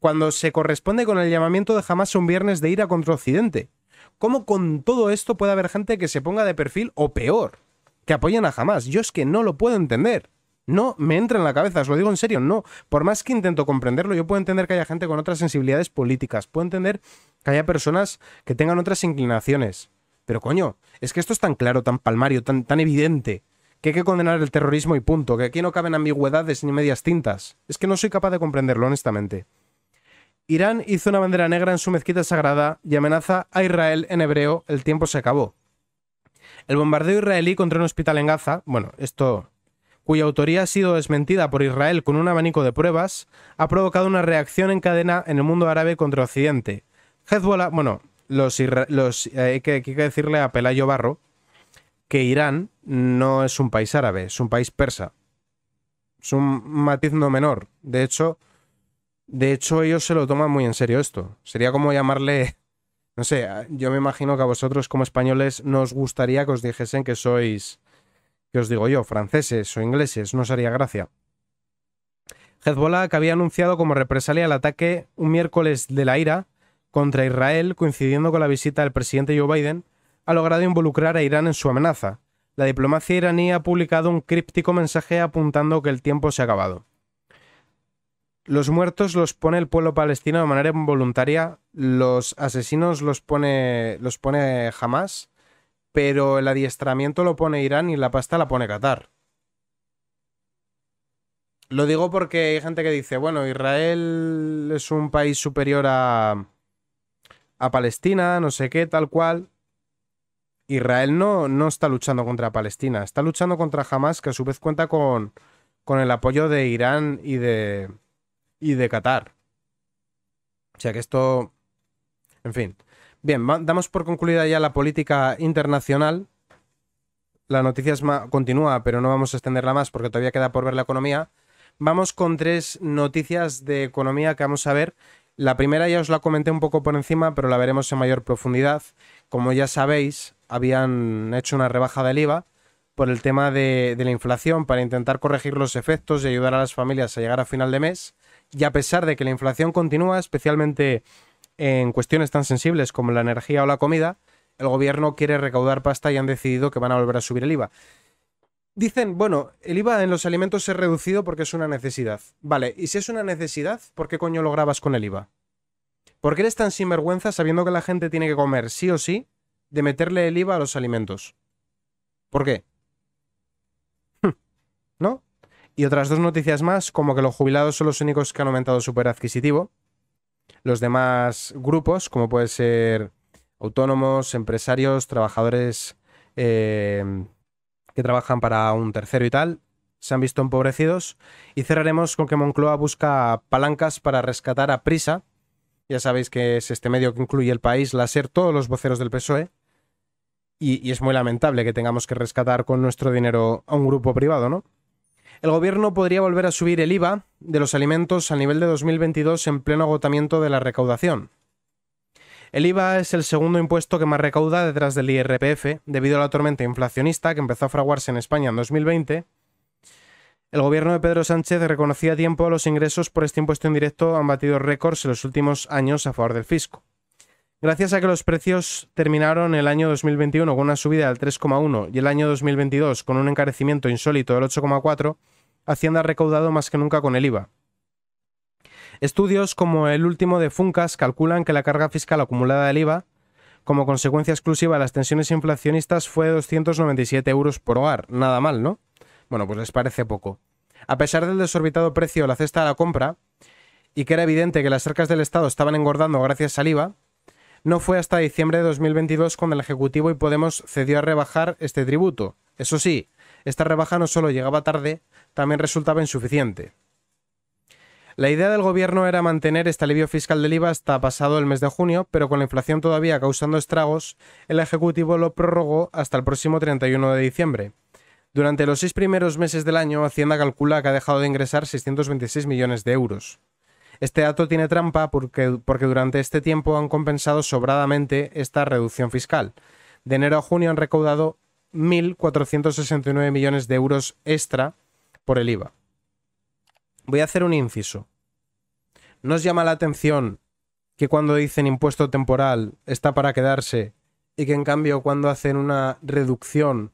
Cuando se corresponde con el llamamiento de Jamás un viernes de ira contra Occidente. ¿Cómo con todo esto puede haber gente que se ponga de perfil o peor, que apoyen a Jamás. Yo es que no lo puedo entender. No me entra en la cabeza, os lo digo en serio, no. Por más que intento comprenderlo, yo puedo entender que haya gente con otras sensibilidades políticas, puedo entender que haya personas que tengan otras inclinaciones. Pero coño, es que esto es tan claro, tan palmario, tan, tan evidente, que hay que condenar el terrorismo y punto, que aquí no caben ambigüedades ni medias tintas. Es que no soy capaz de comprenderlo, honestamente. Irán hizo una bandera negra en su mezquita sagrada y amenaza a Israel en hebreo, el tiempo se acabó. El bombardeo israelí contra un hospital en Gaza, bueno, esto cuya autoría ha sido desmentida por Israel con un abanico de pruebas, ha provocado una reacción en cadena en el mundo árabe contra Occidente. Hezbollah, bueno, los, los eh, hay, que, decirle a Pelayo Barro que Irán no es un país árabe, es un país persa. Es un matiz no menor. De hecho, de hecho, ellos se lo toman muy en serio esto. Sería como llamarle. No sé, yo me imagino que a vosotros como españoles no os gustaría que os dijesen que sois que os digo yo, franceses o ingleses, no os haría gracia. Hezbollah, que había anunciado como represalia el ataque un miércoles de la ira contra Israel, coincidiendo con la visita del presidente Joe Biden, ha logrado involucrar a Irán en su amenaza. La diplomacia iraní ha publicado un críptico mensaje apuntando que el tiempo se ha acabado. Los muertos los pone el pueblo palestino de manera involuntaria, los asesinos los pone, los pone jamás pero el adiestramiento lo pone Irán y la pasta la pone Qatar. Lo digo porque hay gente que dice, bueno, Israel es un país superior a, Palestina, no sé qué, tal cual. Israel no, no, está luchando contra Palestina, está luchando contra Hamas, que a su vez cuenta con, con el apoyo de Irán y de, y de Qatar. O sea que esto... En fin. Bien, damos por concluida ya la política internacional. La noticia continúa, pero no vamos a extenderla más porque todavía queda por ver la economía. Vamos con tres noticias de economía que vamos a ver. La primera ya os la comenté un poco por encima, pero la veremos en mayor profundidad. Como ya sabéis, habían hecho una rebaja del IVA por el tema de, de la inflación para intentar corregir los efectos y ayudar a las familias a llegar a final de mes. Y a pesar de que la inflación continúa, especialmente en cuestiones tan sensibles como la energía o la comida, el gobierno quiere recaudar pasta y han decidido que van a volver a subir el IVA. Dicen, bueno, el IVA en los alimentos es reducido porque es una necesidad. Vale, y si es una necesidad, ¿por qué coño lo grabas con el IVA? ¿Por qué eres tan sinvergüenza sabiendo que la gente tiene que comer sí o sí de meterle el IVA a los alimentos? ¿Por qué? ¿No? Y otras dos noticias más, como que los jubilados son los únicos que han aumentado su poder adquisitivo, los demás grupos, como puede ser autónomos, empresarios, trabajadores eh, que trabajan para un tercero y tal, se han visto empobrecidos. Y cerraremos con que Moncloa busca palancas para rescatar a Prisa. Ya sabéis que es este medio que incluye el país, la SER, todos los voceros del PSOE. y es muy lamentable que tengamos que rescatar con nuestro dinero a un grupo privado, ¿no? El gobierno podría volver a subir el IVA de los alimentos al nivel de 2022 en pleno agotamiento de la recaudación. El IVA es el segundo impuesto que más recauda detrás del IRPF, debido a la tormenta inflacionista que empezó a fraguarse en España en 2020. El gobierno de Pedro Sánchez reconocía a tiempo los ingresos por este impuesto indirecto han batido récords en los últimos años a favor del fisco. Gracias a que los precios terminaron el año 2021 con una subida del 3,1 y el año 2022 con un encarecimiento insólito del 8,4, Hacienda ha recaudado más que nunca con el IVA. Estudios como el último de Funcas calculan que la carga fiscal acumulada del IVA, como consecuencia exclusiva de las tensiones inflacionistas, fue de 297 euros por hogar. Nada mal, ¿no? Bueno, pues les parece poco. A pesar del desorbitado precio de la cesta de la compra, y que era evidente que las arcas del Estado estaban engordando gracias al IVA, no fue hasta diciembre de 2022 cuando el Ejecutivo y Podemos cedió a rebajar este tributo. Eso sí, esta rebaja no solo llegaba tarde, también resultaba insuficiente. La idea del gobierno era mantener este alivio fiscal del IVA hasta pasado el mes de junio, pero con la inflación todavía causando estragos, el Ejecutivo lo prorrogó hasta el próximo 31 de diciembre. Durante los seis primeros meses del año, Hacienda calcula que ha dejado de ingresar 626 millones de euros. Este dato tiene trampa porque, porque durante este tiempo han compensado sobradamente esta reducción fiscal. De enero a junio han recaudado 1.469 millones de euros extra por el IVA. Voy a hacer un inciso. ¿Nos llama la atención que cuando dicen impuesto temporal está para quedarse y que en cambio cuando hacen una reducción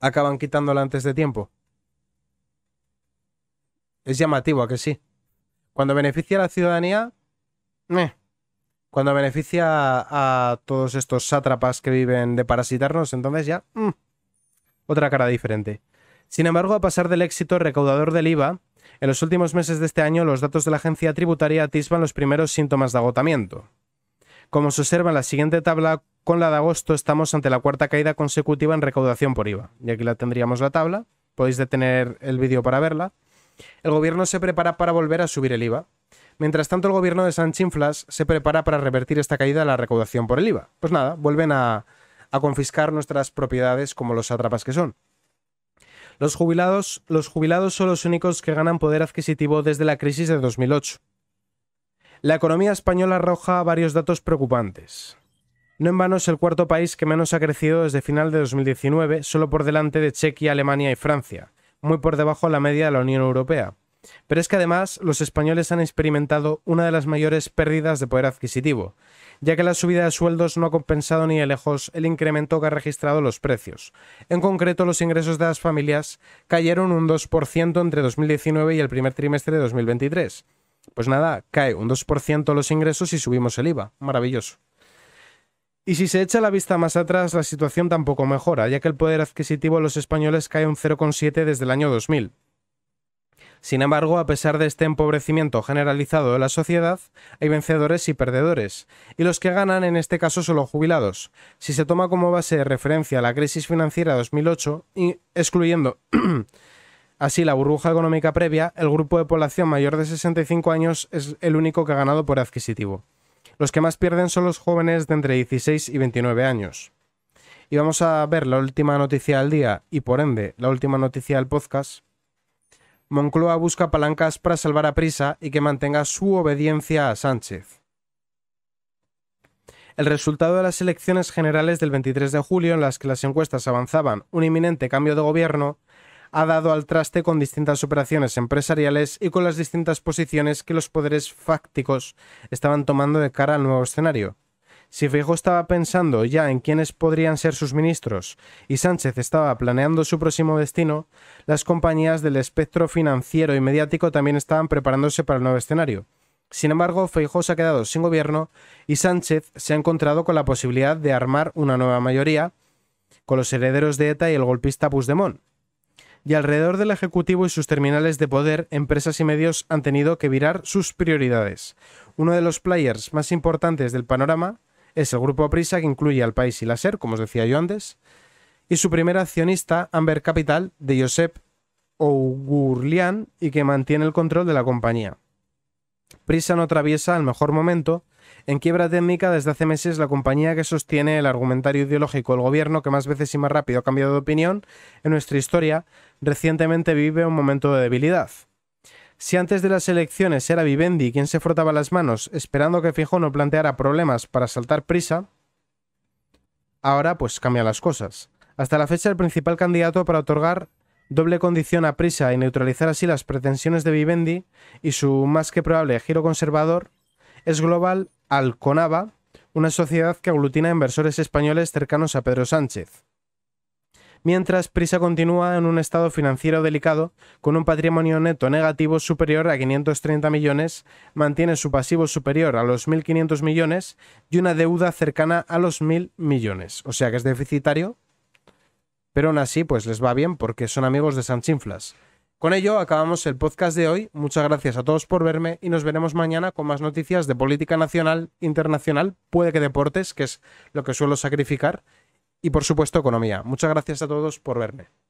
acaban quitándola antes de tiempo? Es llamativo que sí. Cuando beneficia a la ciudadanía, Cuando beneficia a, todos estos sátrapas que viven de parasitarnos, entonces ya, mm, otra cara diferente. Sin embargo, a pasar del éxito recaudador del IVA, en los últimos meses de este año los datos de la agencia tributaria atisban los primeros síntomas de agotamiento. Como se observa en la siguiente tabla, con la de agosto estamos ante la cuarta caída consecutiva en recaudación por IVA. Y aquí la tendríamos la tabla, podéis detener el vídeo para verla. El gobierno se prepara para volver a subir el IVA. Mientras tanto, el gobierno de Sanchinflas se prepara para revertir esta caída en la recaudación por el IVA. Pues nada, vuelven a confiscar nuestras propiedades como los atrapas que son. Los jubilados, los jubilados son los únicos que ganan poder adquisitivo desde la crisis de 2008. La economía española arroja varios datos preocupantes. No en vano es el cuarto país que menos ha crecido desde final de 2019, solo por delante de Chequia, Alemania y Francia, muy por debajo de la media de la Unión Europea. Pero es que además los españoles han experimentado una de las mayores pérdidas de poder adquisitivo, ya que la subida de sueldos no ha compensado ni de lejos el incremento que ha registrado los precios. En concreto, los ingresos de las familias cayeron un 2% entre 2019 y el primer trimestre de 2023. Pues nada, cae un 2% los ingresos y subimos el IVA. Maravilloso. Y si se echa la vista más atrás, la situación tampoco mejora, ya que el poder adquisitivo de los españoles cae un 0,7 desde el año 2000. Sin embargo, a pesar de este empobrecimiento generalizado de la sociedad, hay vencedores y perdedores, y los que ganan en este caso son los jubilados. Si se toma como base de referencia la crisis financiera de 2008, excluyendo así la burbuja económica previa, el grupo de población mayor de 65 años es el único que ha ganado por adquisitivo. Los que más pierden son los jóvenes de entre 16 y 29 años. Y vamos a ver la última noticia del día y por ende la última noticia del podcast Moncloa busca palancas para salvar a Prisa y que mantenga su obediencia a Sánchez. El resultado de las elecciones generales del 23 de julio, en las que las encuestas avanzaban un inminente cambio de gobierno, ha dado al traste con distintas operaciones empresariales y con las distintas posiciones que los poderes fácticos estaban tomando de cara al nuevo escenario. Si Feijóo estaba pensando ya en quiénes podrían ser sus ministros y Sánchez estaba planeando su próximo destino, las compañías del espectro financiero y mediático también estaban preparándose para el nuevo escenario. Sin embargo, Feijóo se ha quedado sin gobierno y Sánchez se ha encontrado con la posibilidad de armar una nueva mayoría con los herederos de ETA y el golpista Puigdemont. Y alrededor del Ejecutivo y sus terminales de poder, empresas y medios han tenido que virar sus prioridades. Uno de los players más importantes del panorama es el grupo Prisa que incluye al país y la SER, como os decía yo antes, y su primer accionista, Amber Capital, de Josep Ougurlian, y que mantiene el control de la compañía. Prisa no atraviesa el mejor momento. En quiebra técnica desde hace meses la compañía que sostiene el argumentario ideológico del gobierno que más veces y más rápido ha cambiado de opinión en nuestra historia, recientemente vive un momento de debilidad. Si antes de las elecciones era Vivendi quien se frotaba las manos esperando que Fijo no planteara problemas para saltar prisa, ahora pues cambia las cosas. Hasta la fecha el principal candidato para otorgar doble condición a prisa y neutralizar así las pretensiones de Vivendi y su más que probable giro conservador es Global Alconaba, una sociedad que aglutina inversores españoles cercanos a Pedro Sánchez mientras Prisa continúa en un estado financiero delicado, con un patrimonio neto negativo superior a 530 millones, mantiene su pasivo superior a los 1.500 millones y una deuda cercana a los 1.000 millones, o sea que es deficitario, pero aún así pues les va bien porque son amigos de Sanchinflas. Con ello acabamos el podcast de hoy. Muchas gracias a todos por verme y nos veremos mañana con más noticias de política nacional, internacional, puede que deportes, que es lo que suelo sacrificar, y por supuesto economía. Muchas gracias a todos por verme.